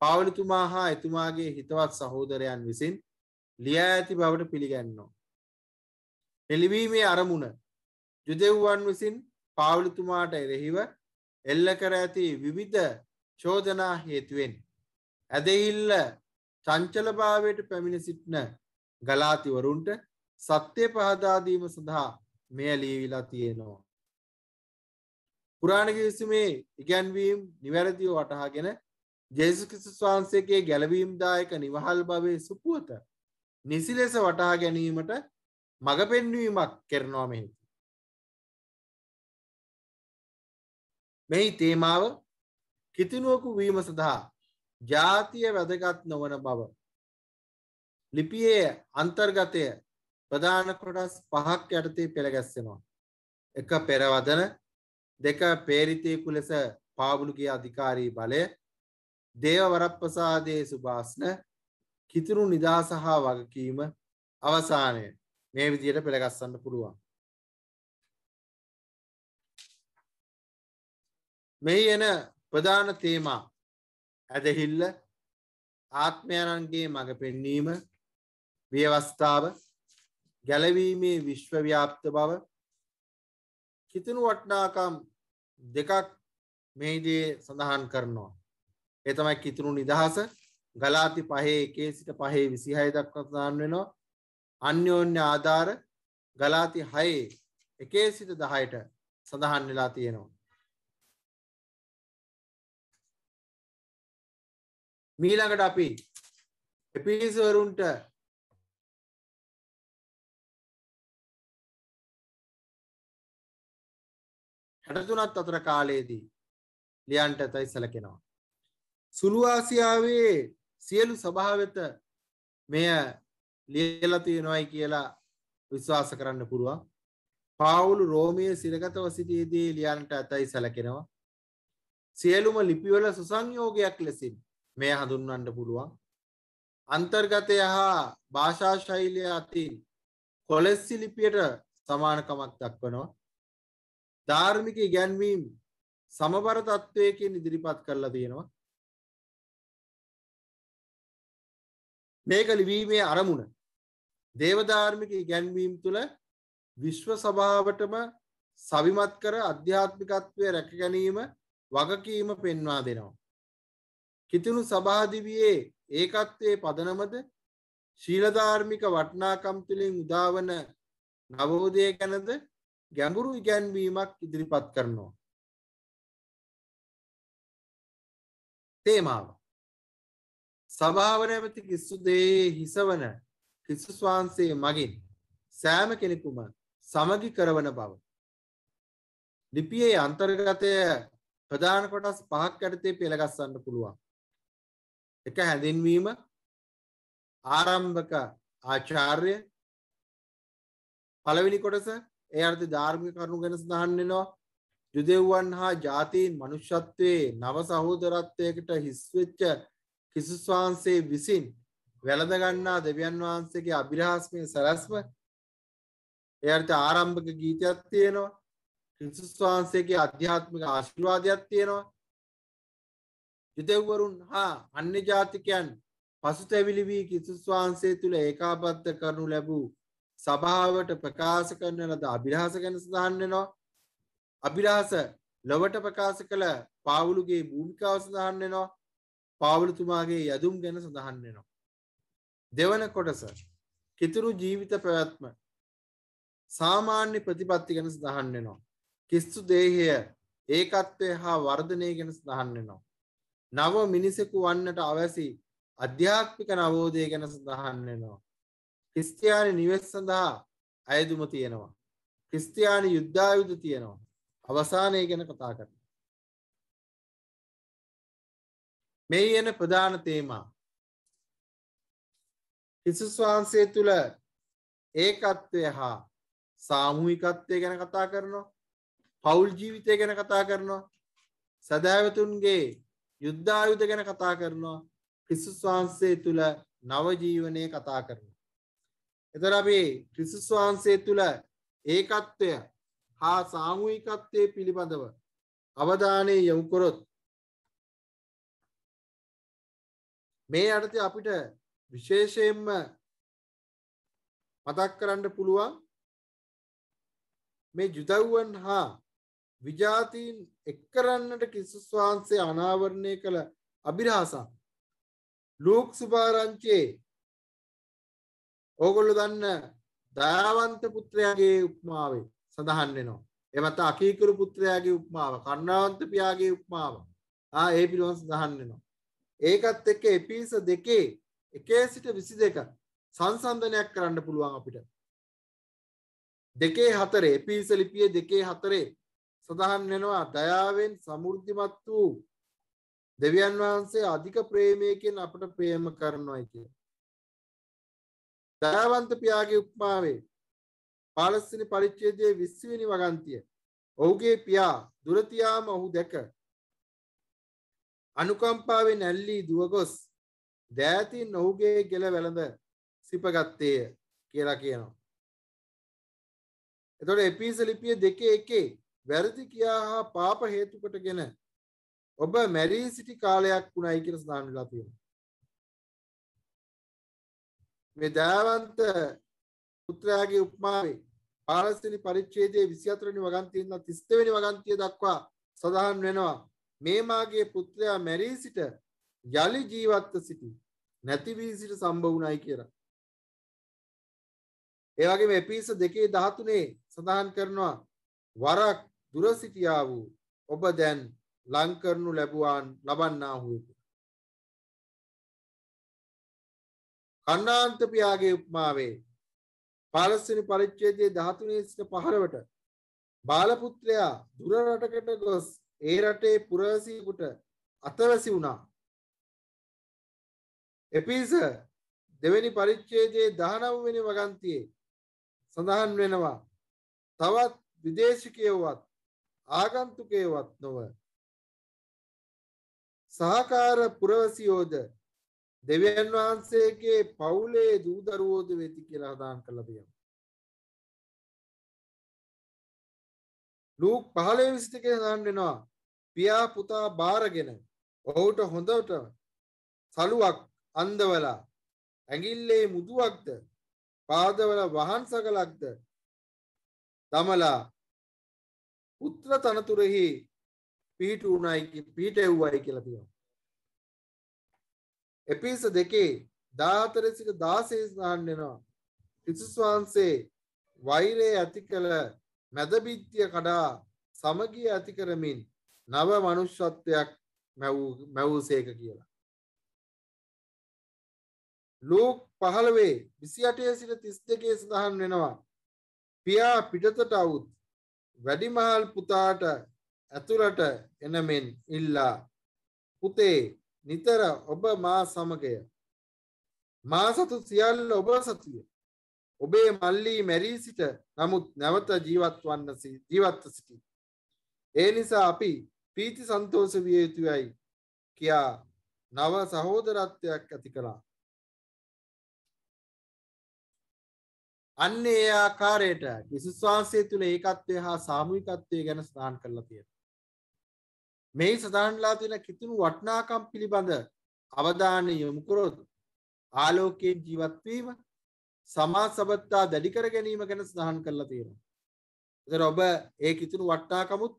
පාවලිතුමා හා එතුමාගේ හිතවත් සහෝදරයන් විසින් ලිය ඇති බවට පිළිගන්නවා. එලිවීමේ අරමුණ යුදෙව්වන් විසින් පාවුලතුමාට එරෙහිව එල්ල කර ඇති විවිධ චෝදනා හේතුවෙන් ඇදහිල්ල චංචලභාවයට පැමිණ සිටින ගලාතිවරුන්ට සත්‍ය පහදාදීම සඳහා මෙය ලීවිලා තියෙනවා. පුරාණ කිවිසුමේ ඉගැන්වීම් නිවැරදිව වටහාගෙන ජේසු ක්‍රිස්තුස් වහන්සේගේ ගැලවීම්දායක නිවහල් භවයේ සුපුවත නිසි ලෙස වටහා ගැනීමට මඟ පෙන්වීමක් කරනවා මෙහි. මෙහි තේමාව කිතිනුවකු වීම සඳහා ජාතිය වැදගත් නොවන බව. ලිපියේ අන්තර්ගතය ප්‍රධාන කොටස් පහක් යටතේ පෙළගැස්සෙනවා. එක පෙරවදන දෙක පේරිතයකු ලෙස පාබුලුගේ අධිකාරී බලය දේවවරප්පසාදයේ සුභාස්න කිතුරු නිදා සහ වගකීම අවසානය මේ විදියට පෙළගස්සන්න පුළුවන්. මෙහි එන ප්‍රධාන තේමා ඇදහිල්ල ආත්මයණන්ගේ මඟ පෙන්වීම ව්‍යවස්ථාව ගැලවීමේ විශ්වව්‍යාප්ත බව කිතුණු වටනාකම් දෙකක් මෙහිදී සඳහන් කරනවා. ඒ තමයි කිතුණු නිදහස ගලාති පහේ එකේ සිට පහේ 26 දක්වා සඳහන් වෙනවා. අන්‍යෝන්‍ය ආධාර ගලාති 6 එකේ සිට 10ට සඳහන් වෙලා තියෙනවා. මීළඟට අපි එපිසවරුන්ට හැටතුනත් අතර කාලයේදී ලියන්ට ඇතයි සැලකෙනවා. සුළුවාසියාවේ සියලු සභාවත මෙය ලියලතියෙනවයි කියලා විශ්වාස කරන්න පුළුවන්. පාවුලු රෝමය සිරගතව සිටියේදී ලියන්ට ඇතයි සැලකෙනවා. සියලුම ලිපිවල සුසංයෝගයක් ලෙසින් මෙය හඳුන්වන්න පුළුවන් අන්තර්ගතය හා භාෂා ශෛලය අතින් කොලෙස්සි ලිපියට සමානකමක් දක්වනවා ධාර්මික ඉගැන්වීම් සමබර තත්ත්වයකින් ඉදිරිපත් කරලා තියෙනවා මේක ලිවීමේ අරමුණ දේවධාර්මික ඉගැන්වීම් තුළ විශ්ව සභාවටම සවිමත් කර අධ්‍යාත්මිකත්වය රැක ගැනීම වගකීම පෙන්වා දෙනවා කිතුුණු සභාදිවියේ ඒකත්වය පදනමද ශීලධාර්මික වටනාකම් තුළින් උදාවන නවෝදය ගැනද ගැඹුරු ඉගැන්වීමක් ඉදිරිපත් කරනවා. තේමාව සභාවන ඇමති කිස්සුදයේ හිසවන කිස්සුස් වහන්සේ මගින් සෑම කෙනෙකුම සමගි කරවන බව. ලිපියේ අන්තර්ගතය ප්‍රධාන කොටස් පහක් ඇඩතේ පෙළගස්සන්න පුළුවන්. එක හැඳින්වීම ආරම්භක ආචාර්ය පළවෙනි කොටස ඒ අර්ථ ධාර්මික කරුණු ගැන සඳහන් වෙනවා යුදෙව්වන් හා ජාතීන් මනුෂ්‍යත්වයේ නව සහෝදරත්වයකට හිස්වෙච්ච කිසිස් වහන්සේ විසින් වැළඳ ගන්නා දෙවියන් වහන්සේගේ අභිරහස්මය සලස්ම ඒ අර්ථ ආරම්භක ගීතයක් තියෙනවා කිසිස් වහන්සේගේ අධ්‍යාත්මික ආශිර්වාදයක් තියෙනවා යුදෙව්වරුන් හා අන්‍ය ජාතිකයන් පසුතැවිලි වී කිසුස් වහන්සේ තුළ ඒකාබද්ධ කරනු ලැබූ සභාවට ප්‍රකාශ කරන ලද අභිරහස ගැන සඳහන් වෙනවා. අභිරහස ලොවට ප්‍රකාශ කළ පාවුලුගේ භූමිකාව සඳහන් වෙනවා. පාවුලතුමාගේ යදුම් ගැන සඳහන් වෙනවා. දෙවන කොටස කිතුරු ජීවිත පැවැත්ම සාමාන්‍ය ප්‍රතිපත්ති ගැන සඳහන් වෙනවා. කිස්සු දේහය ඒකත්වය හා වර්ධනය ගැන සඳහන් වෙනවා. නව මිනිසෙකු වන්නට අවැසි අධ්‍යාත්මික නවෝදය ගැන සඳහන් වෙනවා. ක්‍රිස්තියානි නිවෙස් සඳහා අයදුම තියෙනවා. ක්‍රිස්තියානි යුද්ධායුධ තියෙනවා. අවසානය ගැන කතා කර. මෙහි එන ප්‍රධාන තේමා. කිසුස් වහන්සේ තුළ ඒකත්වය හා සාමූහිකත්වය ගැන කතා කරනවා. පවුල් ජීවිතය ගැන කතා කරනවා. සැදෑවතුන්ගේ යුද්ධායුධ ගැන කතා කරනවා ක්‍රිස්තුස් වහන්සේ තුළ නවජීවනය කතා කරන. එතර අපි ක්‍රිස්තුස් වහන්සේ තුළ ඒකත්වය හා සාමූහිකත්වය පිළිබඳව අවධානය යොමුකොරොත් මේ අඩත අපිට විශේෂයෙන්ම මතක් කරන්න පුළුවන් මේ ජුදව්වන් හා විජාතීන් එක් කරන්නට කිස්සුස් වහන්සේ අනාවරණය කළ අභිරහසක් ලූක් සුභාරංචේ ඕගොල්ලු දන්න දයාවන්ත පුත්‍රයාගේ උපමාවේ සඳහන් වෙනවා. එමත් අකීකරු පුත්‍රයාගේ උපමාව, කරුණාවන්ත පියාගේ උපමාව. ආ ඒ පිළිබඳව සඳහන් වෙනවා. ඒකත් එක්ක එපිස දෙකේ 1 සිට 22 සංසන්දනයක් කරන්න පුළුවන් අපිට. දෙකේ හතරේ එපිස ලිපියේ දෙකේ හතරේ සඳහන් වෙනවා දයාවෙන් සමෘද්ධිමත් වූ දෙවියන් වහන්සේ අධික ප්‍රේමයකින් අපට ප්‍රේම කරනවා කිය. දයාවන්ත පියාගේ උපමාවේ පාලස්සිනි පරිච්ඡේදයේ 20 වෙනි වගන්තිය. ඔහුගේ පියා දුරතියාම ඔහු දැක අනුකම්පාවෙන් ඇල්ලී දුවගොස් දෑතින් ඔහුගේ ගෙල වැළඳ සිපගත්තේය කියලා කියනවා. එතකොට එපීස ලිපිය දෙකේ එකේ වැරදි කියා හා පාප හේතු කොටගෙන ඔබ මැරී සිටි කාලයක් වුණයි කියලා සඳහන් වෙලා තියෙනවා. මේ දයාවන්ත පුත්‍රයාගේ උපමාවේ පාලස්තීනි පරිච්ඡේදයේ 24 වෙනි වගන්තිය ඉඳන් 32 වෙනි වගන්තිය දක්වා සඳහන් වෙනවා මේ මාගේ පුත්‍රයා මැරී සිට යලි ජීවත්ව සිටි නැති වී සිට සම්බවුණයි කියලා. ඒ වගේම එපිස 2 13 සඳහන් කරනවා වරක් දුර සිටියා වූ ඔබ දැන් ලං කරනු ලැබුවාන් ලබන්නාහුවෙක. කණ්ඩාන්ත පියාගේ උපමාවේ පාලස්තිනි පරිච්ඡේදයේ 13 සිට 15ට බාලපුත්‍රයා දුර රටකට ගොස් ඒ රටේ පුරවැසියෙකුට අතවැසි වුණා. එපිස දෙවැනි පරිච්ඡේදයේ 19 වෙනි වගන්තියේ සඳහන් වෙනවා. තවත් විදේශිකයවත් ආගන්තුකේවත් නොව සහකාර පුරවසියෝද දෙවියන් වහන්සේගේ පවුලේ දූ දරුවෝද වෙති කියලා හදාන් කළා දෙයම්. ලූක් 15 21 හදාන් වෙනවා. පියා පුතා බාරගෙන ඔහුට හොඳට සලුවක් අන්දවලා ඇඟිල්ලේ මුදුවක්ද පාදවල වහන්සකලක්ද තමලා උත්තර තනතුරෙහි පිහිටු වුණයි පිහිට එව්වයි කියලා තියෙනවා. එපිස දෙකේ 14 සිට 16 ස්ථාන වෙනවා. ක්‍රිස්තුස් වහන්සේ වෛරය ඇති කළ මැද බිත්තිය කඩා සමගිය ඇති කරමින් නව මනුෂ්‍යත්වයක් මැවූසේක කියලා. ලෝක් පහළවේ විසි අටය සිට තිස් දෙකේ සඳහන් වෙනවා. පියා පිටතට අවුත් වැඩිමහල් පුතාට ඇතුළට එනමෙන් ඉල්ලා පුතේ නිතර ඔබ මා සමගය මා සතු සියල්ල ඔබ සතුය ඔබේ මල්ලී මැරී සිට නමුත් නැවත ජීවත් වන්න ජීවත්ව සිටි ඒ නිසා අපි පීති සන්තෝෂ විය යුතුයයි කියා නව සහෝදරත්වයක් ඇති කළා අන්න ඒ ආකාරයට කිසිස් වහන්සේ තුළ ඒකත්වය හා සාමූහිකත්වය ගැන ස්ථාන් කරලා තියෙනවා. මේ සඳහන්ලා තියෙන කිතුණු වටිනාකම් පිළිබඳ අවධානය යොමු කරොත් ආලෝකයෙන් ජීවත් වීම සමාජ සබත්තා දැඩි කර ගැනීම ගැන සඳහන් කරලා තියෙනවා. ඒතර ඔබ ඒ කිතුණු වටිනාකමුත්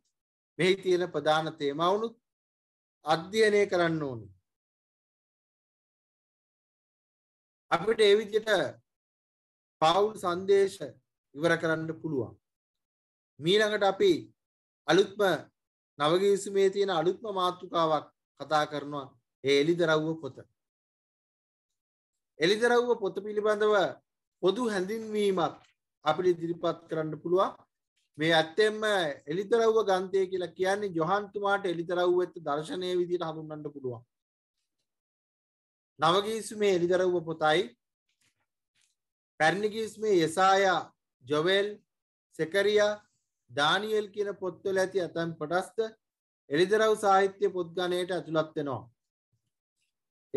මෙහි තියෙන ප්‍රධාන තේමා වුණුත් අධ්‍යයනය කරන්න ඕනේ. අපිට ඒ විදිහට පවුල් සංදේශ ඉවර කරන්න පුළුවන්. මීළඟට අපි අලුත්ම නවගිවිසුමේ තියෙන අලුත්ම මාතෘකාවක් කතා කරනවා ඒ එලිදරව්ව පොත. එලිදරව්ව පොත පිළිබඳව පොදු හැඳින්වීමක් අපිට ඉදිරිපත් කරන්න පුළුවන්. මේ ඇත්තෙන්ම එලිදරව්ව ගන්තය කියලා කියන්නේ ජොහන්තුමාට එලිදරව්ව ඇත්ත දර්ශනය විදිහට හඳුන්වන්න පුළුවන්. නවගිවිසුමේ එලිදරව්ව පොතයි පැරණි ගිස්මේ යසායා ජොවෙල් සෙකරියා දානියෙල් කියන පොත්වල ඇති ඇතැම් කොටස්ද එළිදරව් සාහිත්‍ය පොත්ගණයට ඇතුළත් වෙනවා.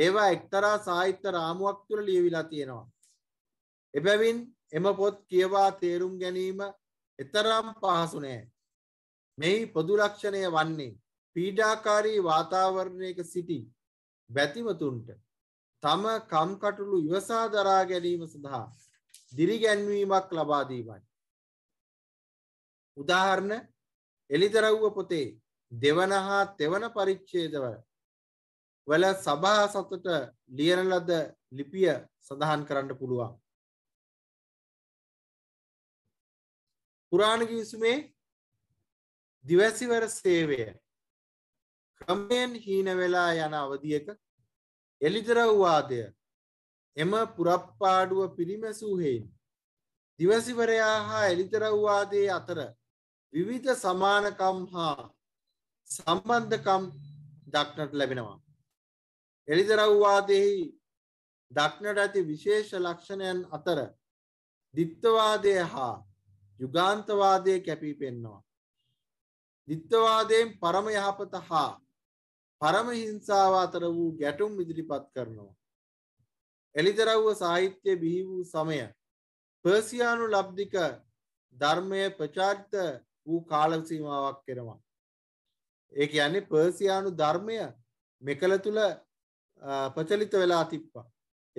ඒවා එක්තරා සාහිත්‍ය රාමුවක් තුළ ලියවිලා තියෙනවා. එබැවින් එම පොත් කියවා තේරුම් ගැනීම එතරම් පහසු නෑ. මෙහි පොදු ලක්ෂණය වන්නේ පීඩාකාරී වාතාවරණයක සිටි බැතිමතුන්ට තම කම්කටොළු ඉවසා දරා ගැනීම සඳහා දිරිගැන්වීමක් ලබා දීමයි. උදාහරණ එලිදරව්ව පොතේ දෙවන හා තෙවන පරිච්ඡේදවල වල සභා සතුට ලියන ලද ලිපිය සඳහන් කරන්න පුළුවන්. පුරාණ කිවිසුමේ දිවැසිවර සේවය ක්‍රමයෙන් හීන වෙලා යන අවධියක එලිදරව්වාදය එම පුරප්පාඩුව පිරිමැසූහෙයින්. දිවසිවරයා හා එළිතරව්වාදේ අතර විවිධ සමානකම් හා සම්බන්ධකම් දක්නට ලැබෙනවා. එළිදරව්වාදෙහි දක්නට ඇති විශේෂ ලක්ෂණයන් අතර දිත්තවාදය හා යුගාන්තවාදය කැපී පෙන්නවා. දිත්තවාදයෙන් පරම යහපත හා පරම හිංසාව අතර වූ ගැටුම් ඉදිරිපත් කරනවා. එලිදරව්ව සාහිත්‍ය බිහි වූ සමය පර්සියානු ලබ්ධික ධර්මය ප්‍රචාරිත වූ කාලසීමාවක් කෙරවා. ඒ කියන්නේ පර්සියානු ධර්මය මෙකල තුළ ප්‍රචලිත වෙලා තිබ්බා.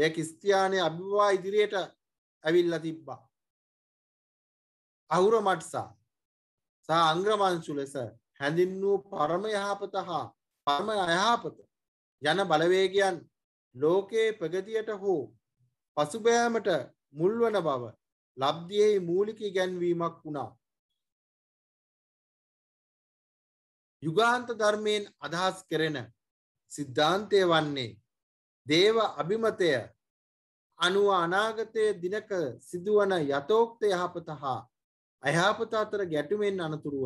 ඒ ස්තියානය අභිවා ඉදිරියට ඇවිල්ල තිබ්බා. අහුර මට්සා සහ අංග්‍රමංශු ලෙස හැඳින් වූ පරම යහපත හා පරම අයහපත යන බලවේගයන් ලෝකයේ ප්‍රගතියට හෝ පසුබෑමට මුල්වන බව ලබ්ධියේ මූලික ගැන්වීමක් වුණා. යුගාන්ත ධර්මයෙන් අදහස් කරෙන සිද්ධාන්තය වන්නේ දේව අභිමතය අනුව අනාගතය දිනක සිදුවන යතෝක්ත යහපත හා අයහපත අතර ගැටුමෙන් අනතුරුව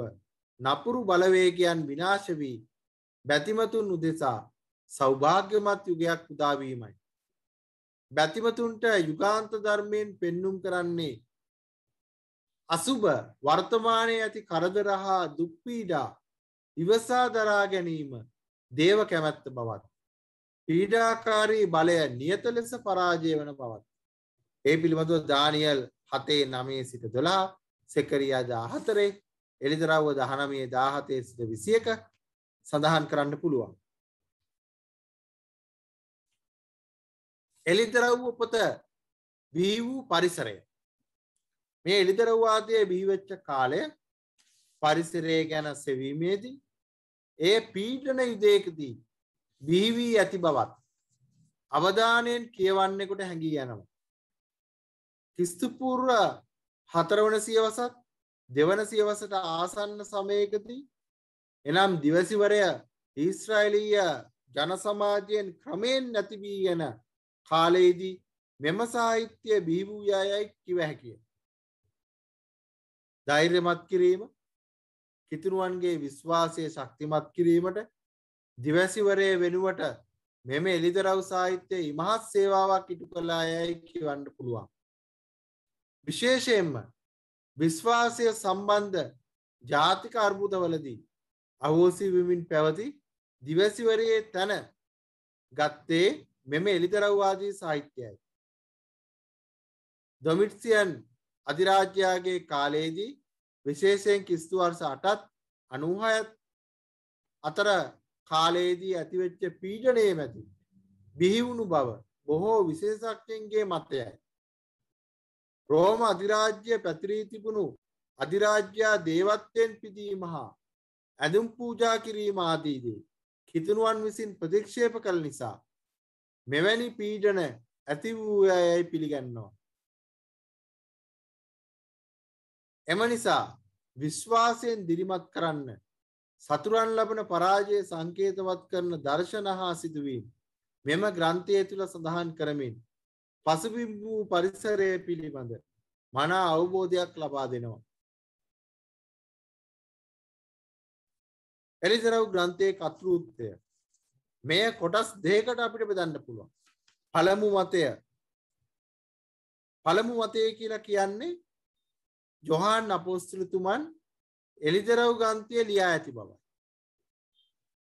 නපුරු බලවේගයන් විනාශ වී බැතිමතුන් උදෙසා සෞභාග්‍යමත් යුගයක් උදාවීමයි. බැතිමතුන්ට යුගාන්ත ධර්මයෙන් පෙන්නුම් කරන්නේ අසුබ වර්තමානයේ ඇති කරදර හා දුක්පීඩා ඉවසා දරා ගැනීම දේව කැමැත්ත බවත් පීඩාකාරී බලය නියත ලෙස පරාජය වන බවත් ඒ පිළිබඳව දානියල් හතේ නමේ සිට දොලා සෙකරියා දාහතරේ එළිදරව්ව දහනමේ දාහතේ සිට විසියක සඳහන් කරන්න පුළුවන් එලිදරව් උපත බිහි වූ පරිසරය මේ එලිදරව්වාදය බිහිවෙච්ච කාලය පරිසරය ගැන සෙවීමේදී ඒ පීටන යුදයකදී බිහිවී ඇති බවත් අවධානයෙන් කියවන්නෙකුට හැඟී යනවා. කිස්තුපූර්ව හතරවන සියවසත් දෙවන සියවසට ආසන්න සමයකදී එනම් දිවසිවරය ඊස්රායිලීය ජනසමාජයෙන් ක්‍රමයෙන් නැතිවී යන කාලයේදී මෙම සාහිත්‍යය බිහිවූයායයි කිව හැකිය. ධෛර්යමත් කිරීම කිතුරුවන්ගේ විශ්වාසය ශක්තිමත් කිරීමට දිවැසිවරය වෙනුවට මෙම එළිදරව් සාහිත්‍යය ඉමහත් සේවාවක් ඉටු කලා යැයි කිවන්න පුළුවන්. විශේෂයෙන්ම විශ්වාසය සම්බන්ධ ජාතික අර්බුදවලදී අවෝසි විමින් පැවති දිවැසිවරයේ තැන ගත්තේ මෙම එලිතරව්වාදී සාහිත්‍යයයි. දොමිට්සියන් අධිරාජ්‍යයාගේ කාලයේදී විශේෂයෙන් කිස්තුවර්ස අටත් අනූහයත් අතර කාලයේදී ඇතිවෙච්ච පීඩනය මැති බිහිවුණු බව බොහෝ විශේෂක්ෂයන්ගේ මත්තයයි. රෝම අධිරාජ්‍ය පැතිරී තිබුණු අධිරාජ්‍යා දේවත්වයෙන් පිදීම හා ඇඳුම් පූජා කිරීම ආදීදී කිතුනුවන් විසින් ප්‍රතික්ෂේප කළ නිසා මෙවැනි පීඩන ඇති වූ යැයි පිළිගන්නවා. එම නිසා විශ්වාසයෙන් දිරිමත් කරන්න සතුරන් ලබන පරාජය සංකේතවත් කරන දර්ශන හා සිදුවීම් මෙම ග්‍රන්ථය තුළ සඳහන් කරමින් පසුබිම් වූ පරිසරය පිළිබඳ මනා අවබෝධයක් ලබා දෙනවා. එලිසරව් ග්‍රන්ථයේ කතෘත්තය මෙය කොටස් දෙකට අපිට බෙදන්න පුළුවන්. පළමු මතය පළමු මතය කියලා කියන්නේ ජොහාන් අපෝස්තුලතුමන් එලිදරව් ගන්තිය ලියා ඇති බවයි.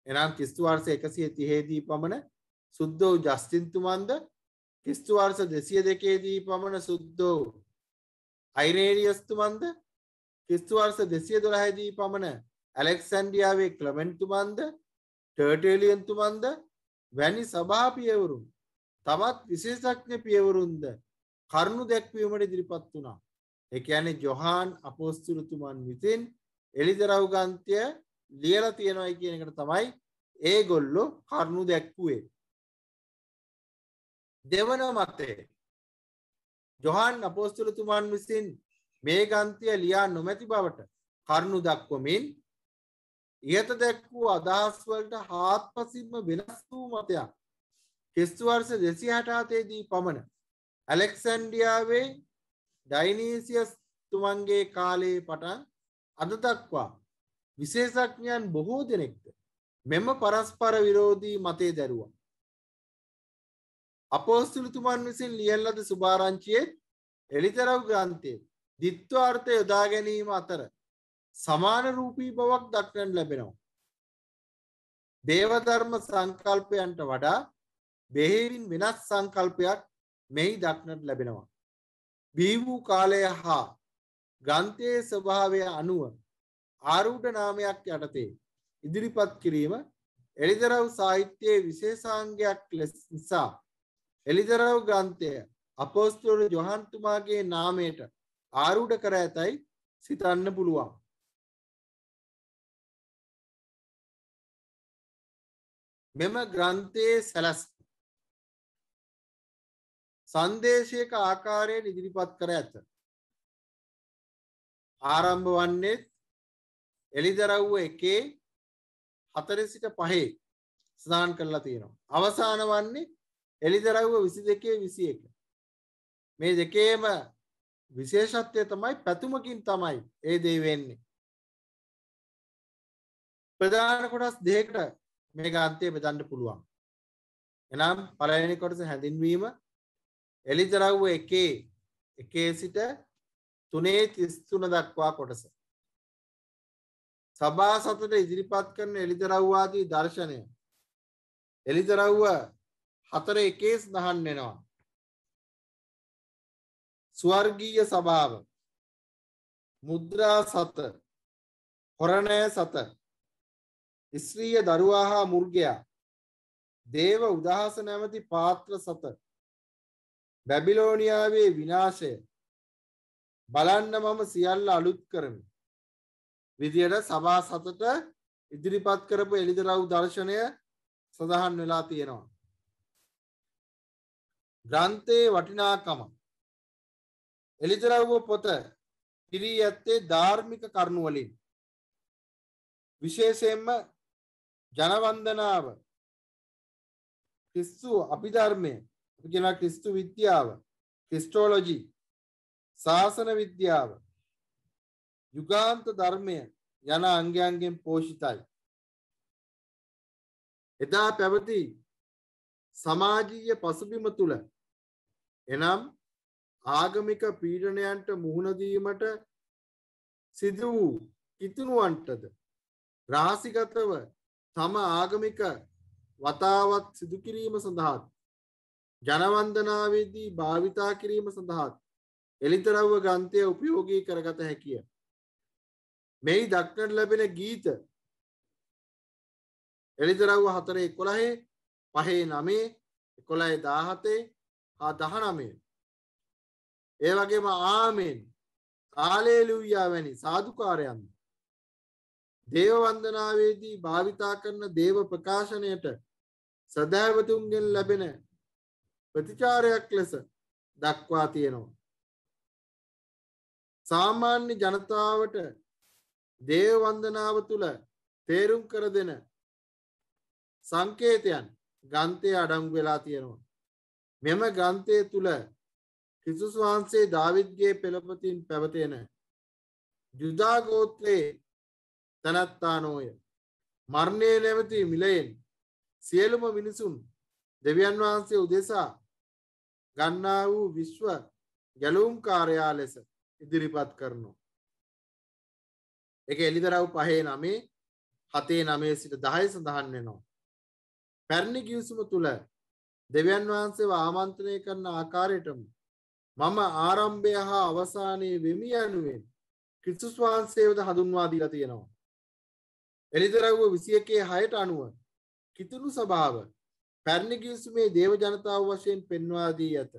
එනම් කිස්තුවාර්ස එකසිය තිහේදී පමණ සුද්දෝ ජස්තින්තුමන්ද කිස්තුවාර්ස දෙසිය දෙකේදී පමණ සුද්දෝ අයිරේරියස්තුමන්ද කිස්තුවාර්ස දෙසිය දොළහැදී පමණ ඇලෙක්සන්ඩියාවේ ක්ලමෙන්තුමන්ද ටර්ටේලියන්තුමන්ද වැනි සභා පියවරුන් තමත් විශේෂඥ පියවරුන්ද කරුණු දැක්වීමට ඉදිරිපත් වුණා. එක ඇන ජොහාන් අපෝස්තුරතුමන් විසින් එලිදරව්ගන්තය ලියල තියෙනවයි කියනකට තමයි ඒ ගොල්ලො කරුණු දැක්වුවේ. දෙවන මතේ ජොහන් අපෝස්තුරතුමන් විසින් මේ ගන්තය ලියා නොමැති බවට කරුණු දක්වමින් ඉහත දැක් වූ අදහස් වලට හාත්පසින්ම වෙනස් වූ මතයක් කිස්සු වර්ෂ 267 දී පමණ ඇලෙක්සැන්ඩියාවේ ඩයිනීසියස් තුමන්ගේ කාලයේ පටන් අද දක්වා විශේෂඥයන් බොහෝ දෙනෙක්ද මෙම පරස්පර විරෝධී මතේ දැරුවා. අපෝස්තුලතුමන් විසින් ලියන ලද සුභාරංචියේ එලිතරව් ග්‍රන්ථයේ ditthවාර්ථය යොදා ගැනීම අතර සමාන රූපී බවක් දක්නට ලැබෙනවා. දේවධර්ම සංකල්පයන්ට වඩා බෙහෙවින් වෙනස් සංකල්පයක් මෙහි දක්නට ලැබෙනවා. බී වූ කාලය හා ගන්තයේ ස්වභාවය අනුව ආරූඩ නාමයක් යටතේ ඉදිරිපත් කිරීම එළිදරව් සාහිත්‍යයේ විශේෂාංගයක් ලෙස නිසා එළිදරව් ග්‍රන්ථය අපෝස්තුල ජොහන්තුමාගේ නාමයට ආරූඩ කර ඇතැයි සිතන්න පුළුවන්. මෙම ග්‍රන්ථයේ සැලස් සංදේශයක ආකාරයෙන් ඉදිරිපත් කර ඇත. ආරම්භ වන්නේත් එළිදරව්ව එකේ හතර සිට පහේ ස්නාන් කරලා තියෙනවා. අවසාන වන්නේ එළිදරව්ව විසි දෙකේ විසි එක. මේ දෙකේම විශේෂත්වය තමයි පැතුමකින් තමයි ඒ දේ වෙන්නේ. ප්‍රධාන කොටස් දෙකට මේ ගාන්තය බෙදන්න පුළුවන්. එනම් පලනි කොටස හැඳින්වීම එලිදරව්ව එකේ එකේ සිට තුනේ තිස්තුන දක්වා කොටස. සබා සතට ඉදිරිපත් කරන එලිදරව්වාදී දර්ශනය. එලිදරව්ව හතර එකේ සඳහන් වෙනවා. ස්වර්ගීය සභාව මුද්‍රා සත හොරණය සත ස්ත්‍රීය දරුවා හා මුර්ගයා දේව උදහස නැමැති පාත්‍ර සත බැබිලෝනියාවේ විනාශය බලන්න මම සියල්ල අලුත් කරමි විදියට සභා සතට ඉදිරිපත් කරපු එළිදරව් දර්ශනය සඳහන් වෙලා තියෙනවා ග්‍රන්ථයේ වටිනාකම එළිදරව්ව පොත කිරී ඇත්තේ ධාර්මික කරුණු වලින් විශේෂයෙන්ම ජනවන්දනාව ක්‍රිස්තු අභිධර්මය අපි කියන ක්‍රිස්තු විද්‍යාව ක්‍රිස්ටෝලොජි ශාසන විද්‍යාව යුගාන්ත ධර්මය යන අංගයන්ගෙන් පෝෂිතයි. එදා පැවති සමාජීය පසුබිම තුළ එනම් ආගමික පීඩනයන්ට මුහුණදීමට සිදු වූ කිතුනුවන්ටද රාසිගතව තම ආගමික වතාවත් සිදුකිරීම සඳහාත් ජනවන්දනාවේදී භාවිතා කිරීම සඳහාත් එළිතරව්ව ගන්තය උපයෝගී කරගත හැකිය. මෙයි දක්නට ලැබෙන ගීත එළිතරව්ව හතරේ කොළහේ පහේ නමේ එකොළයි දාහතේ හා දහනමේ. ඒ වගේම ආමෙන් ආලේලුයා වැනි සාධකාරයන්ද දේව වන්දනාවේදී භාවිතා කරන දේව ප්‍රකාශනයට සදහැවතුන්ගෙන් ලැබෙන ප්‍රතිචාරයක් ලෙස දක්වා තියෙනවා. සාමාන්‍ය ජනතාවට දේව වන්දනාව තුළ තේරුම් කර දෙන සංකේතයන් ගන්තය අඩංගු වෙලා තියෙනවා. මෙම ගන්තය තුළ කිසුස් වහන්සේ දාවිද්ගේ පෙළපතින් පැවතෙන යුදා ගෝත්‍රයේ තැනැත්තානෝය. මරණය නැමති මිලයෙන් සියලුම මිනිසුන් දෙවියන් වහන්සේ උදෙසා ගන්නා වූ විශ්ව ගැලුම් කාරයා ලෙස ඉදිරිපත් කරනවා. එක එලිදරව් පහේ නමේ හතේ නමේ සිට දහය සඳහන් වෙනවා. පැරණි ගිවිසුම තුළ දෙවියන් වහන්සේ ආමන්ත්‍රණය කරන ආකාරයටම මම ආරම්භය හා අවසානයේ වෙමි යනුවෙන් කිසුස් වහන්සේවද හඳුන්වා දීලා තියෙනවා. එළිදරව්ව විසියකේ හයට අනුව කිතුුණු සභාව පැරණි ගිවිසුමේ දේව ජනතාව වශයෙන් පෙන්වා දී ඇත.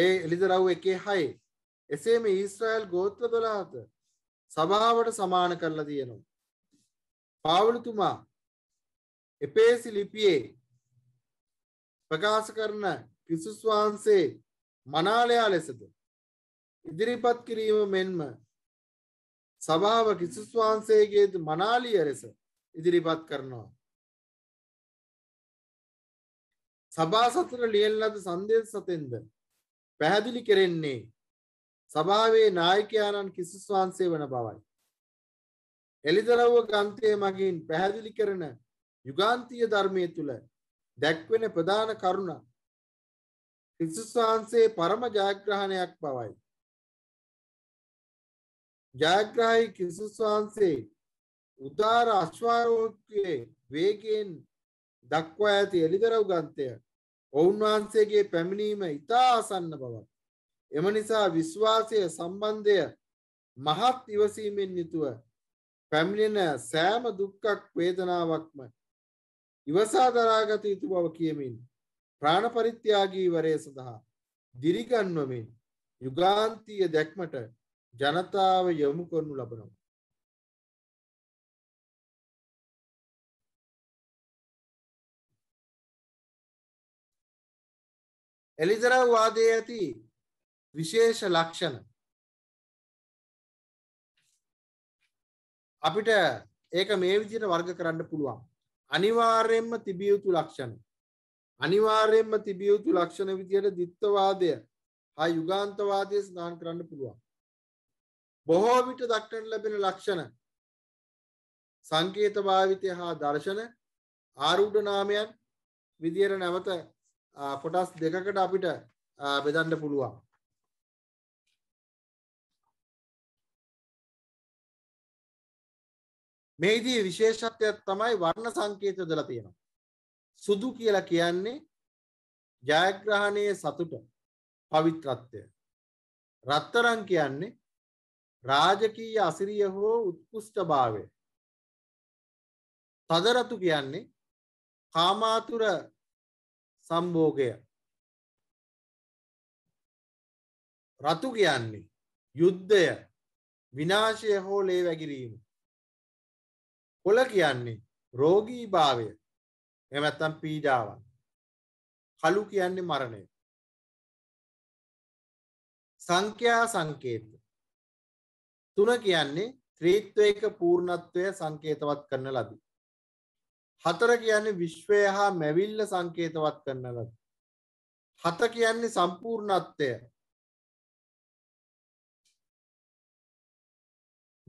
ඒ එළිදරව් එකේ හයි එසේම ඊස්රායල් ගෝත්‍ර දොළහත සභාවට සමාන කරලා තියෙනවා. පාවලතුමා එපේසි ලිපියේ ප්‍රකාශ කරන කිසුස් වහන්සේ මනාලයා ලෙසද ඉදිරිපත් කිරීම මෙන්ම සභාව කිසිස් වහන්සේගේ මනාලිය ලෙස ඉදිරිපත් කරනවා. සභා සතුර ලියන ලද සංදේශ සතෙන්ද පැහැදිලි කෙරෙන්නේ සභාවේ නායකයාණන් කිසිස් වහන්සේ වන බවයි. එළිදරව්ව ග්‍රන්ථය මගින් පැහැදිලි කරන යුගාන්තීය ධර්මයේ තුල දැක්වෙන ප්‍රධාන කරුණ කිසිස් වහන්සේ පරම ජයග්‍රහණයක් බවයි. ජයග්‍රහයි කිසිස් වහන්සේ උදාර අශ්වාරෝකයේ වේගයෙන් දක්වා ඇති එළිදර උගන්තය ඔවුන් වහන්සේගේ පැමිණීම ඉතා අසන්න බවක්. එම නිසා විශ්වාසය සම්බන්ධය මහත් ඉවසීමෙන් යුතුව පැමිණෙන සෑම දුක්කක් වේදනාවක්ම ඉවසා දරාගත යුතු බව කියමින් ප්‍රාණ පරිත්‍යාගී වරය සඳහා දිරිගන්වමින් යුගාන්තීය දැක්මට ජනතාව යොමු කරනු ලබනවා. එලිදරව්වාදයේ ඇති විශේෂ ලක්ෂණ අපිට ඒක මේ විදිහට වර්ග කරන්න පුළුවන්. අනිවාර්යයෙන්ම තිබිය යුතු ලක්ෂණ. අනිවාර්යයෙන්ම තිබිය යුතු ලක්ෂණ විදිහට ditthවාදය හා යුගාන්තවාදය ස්නාන කරන්න පුළුවන්. බොහෝ විට දක්නට ලැබෙන ලක්ෂණ සංකේත භාවිතය හා දර්ශන ආරූඪ නාමයන් විදියට නැවත කොටස් දෙකකට අපිට බෙදන්න පුළුවන්. මේදී විශේෂත්වයක් තමයි වර්ණ සංකේත දලා තියෙනවා. සුදු කියලා කියන්නේ ජයග්‍රහණයේ සතුට පවිත්‍රත්වය. රත්තරන් කියන්නේ රාජකීය අසිරිය හෝ උත්කෘෂ්ඨභාවය තදරතු කියන්නේ කාමාතුර සම්භෝගය රතු කියන්නේ යුද්ධය විනාශය හෝ ලේ වැගිරීම කොළ කියන්නේ රෝගී භාවය එමැත්තම් පීඩාවන් කළු කියන්නේ මරණය සංඛ්‍යා සංකේත තුන කියන්නේ ත්‍රිත්වයක පූර්ණත්වය සංකේතවත් කරන ලදී. හතර කියන්නේ විශ්වය හා මැවිල්ල සංකේතවත් කරන ලදී. හත කියන්නේ සම්පූර්ණත්වය.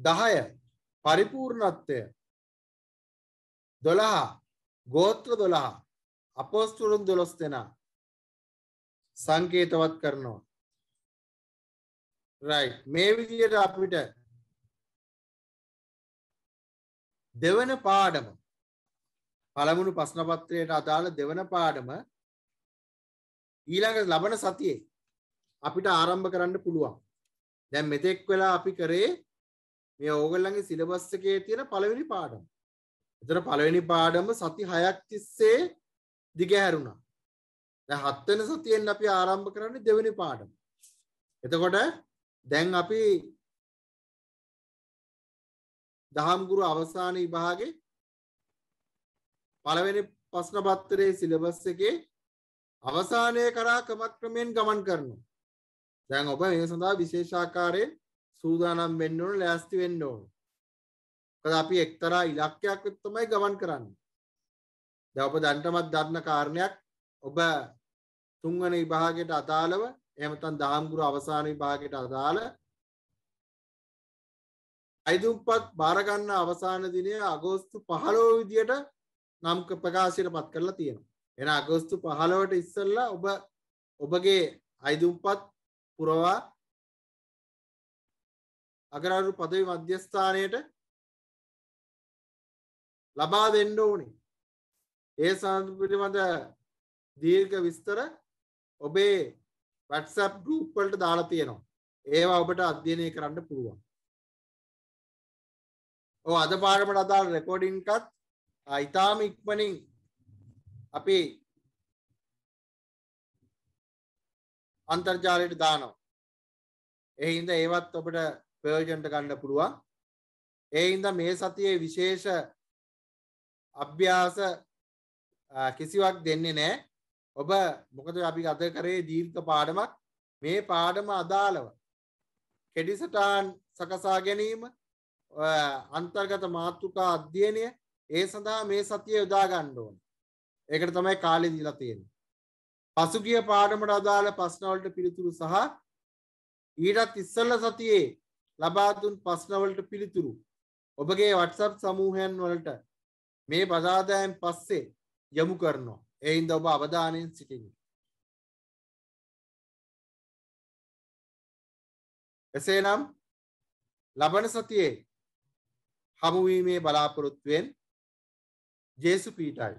දහය පරිපූර්ණත්වය දොළහා ගෝත්‍ර දොළහා අපෝස්තුරුන් දොළොස් දෙනා සංකේතවත් කරනවා. රයි මේ විදියට අපිට දෙවන පාඩම පළමුණු ප්‍රශ්නපත්‍රයට අදාළ දෙවන පාඩම ඊළඟ ලබන සතියේ අපිට ආරම්භ කරන්න පුළුවන්. දැන් මෙතෙක් වෙලා අපි කරේ මේ ඕගොල්ලන්ගේ සිලබස් එකේ තියෙන පළවෙනි පාඩම. එතන පළවෙනි පාඩම සති 6ක් තිස්සේ දිගහැරුණා. දැන් හත්වෙනි සතියෙන් අපි ආරම්භ කරන්නේ දෙවෙනි පාඩම. එතකොට දැන් අපි දහම්ගුරු අවසාන විභාගේ පළවෙනි ප්‍රශ්න පත්‍රයේ සිලබස් එකේ අවසානය කරා ක්‍රමක්‍රමයෙන් ගමන් කරනවා. දැන් ඔබ මේ සඳහා විශේෂ ආකාරයෙන් සූදානම් වෙන්න ඕන, ලෑස්ති වෙන්න ඕන. මොකද අපි එක්තරා ඉලක්කයක් තමයි ගමන් කරන්නේ. දැන් ඔබ දැන්ටමත් දන්න කාරණයක් ඔබ තුන්වන විභාගයට අදාළව එහෙම නැත්නම් දහම්ගුරු අවසාන විභාගයට අදාළ අයිතුම්පත් භාරගන්න අවසාන දිනය අගෝස්තු පහලෝ විදියට නම්ක ප්‍රකාශයට පත් කරලා තියෙනවා. එන අගෝස්තු පහලවට ඉස්සල්ලා ඔබ ඔබගේ අයිදුම්පත් පුරවා අගරරු පදවි මධ්‍යස්ථානයට ලබා දෙන්න ඕනේ. ඒ සඳ පිළිබඳ දීර්ඝ විස්තර ඔබේ WhatsApp group වලට දාලා තියෙනවා. ඒවා ඔබට අධ්‍යයනය කරන්න පුළුවන්. ඕ අද පාරමට අදාල් රෙකෝඩින්කත් ඉතාම ඉක්මනින් අපි අන්තර්ජාලයට දානවා එහින්ද ඒවත් ඔබට ප්‍රයෝජනට ගන්න පුළුවන් එහින්ද මේ සතියේ විශේෂ අභ්‍යාස කිසිවක් දෙන්නේ නෑ ඔබ මොකද අපි අද කරේ දීර්ඝ පාඩමක් මේ පාඩම අදාළව කෙඩිසටාන් සකසා ගැනීම අන්තර්ගත මාතෘකා අධ්‍යයනය ඒ සඳහා මේ සතිය යොදා ගන්න ඕන. ඒකට තමයි කාලේ දීලා තියෙන්නේ. පසුගිය පාඩමට අදාළ ප්‍රශ්න වලට පිළිතුරු සහ ඊටත් ඉස්සෙල්ලා සතියේ ලබා දුන් ප්‍රශ්න වලට පිළිතුරු ඔබගේ WhatsApp සමූහයන් වලට මේ බදාදායෙන් පස්සේ යොමු කරනවා. ඒ හින්දා ඔබ අවධානයෙන් සිටින්න. එසේනම් ලබන සතියේ හමුවීමේ බලාපොරොත්තුවෙන් ජේසු පීටයි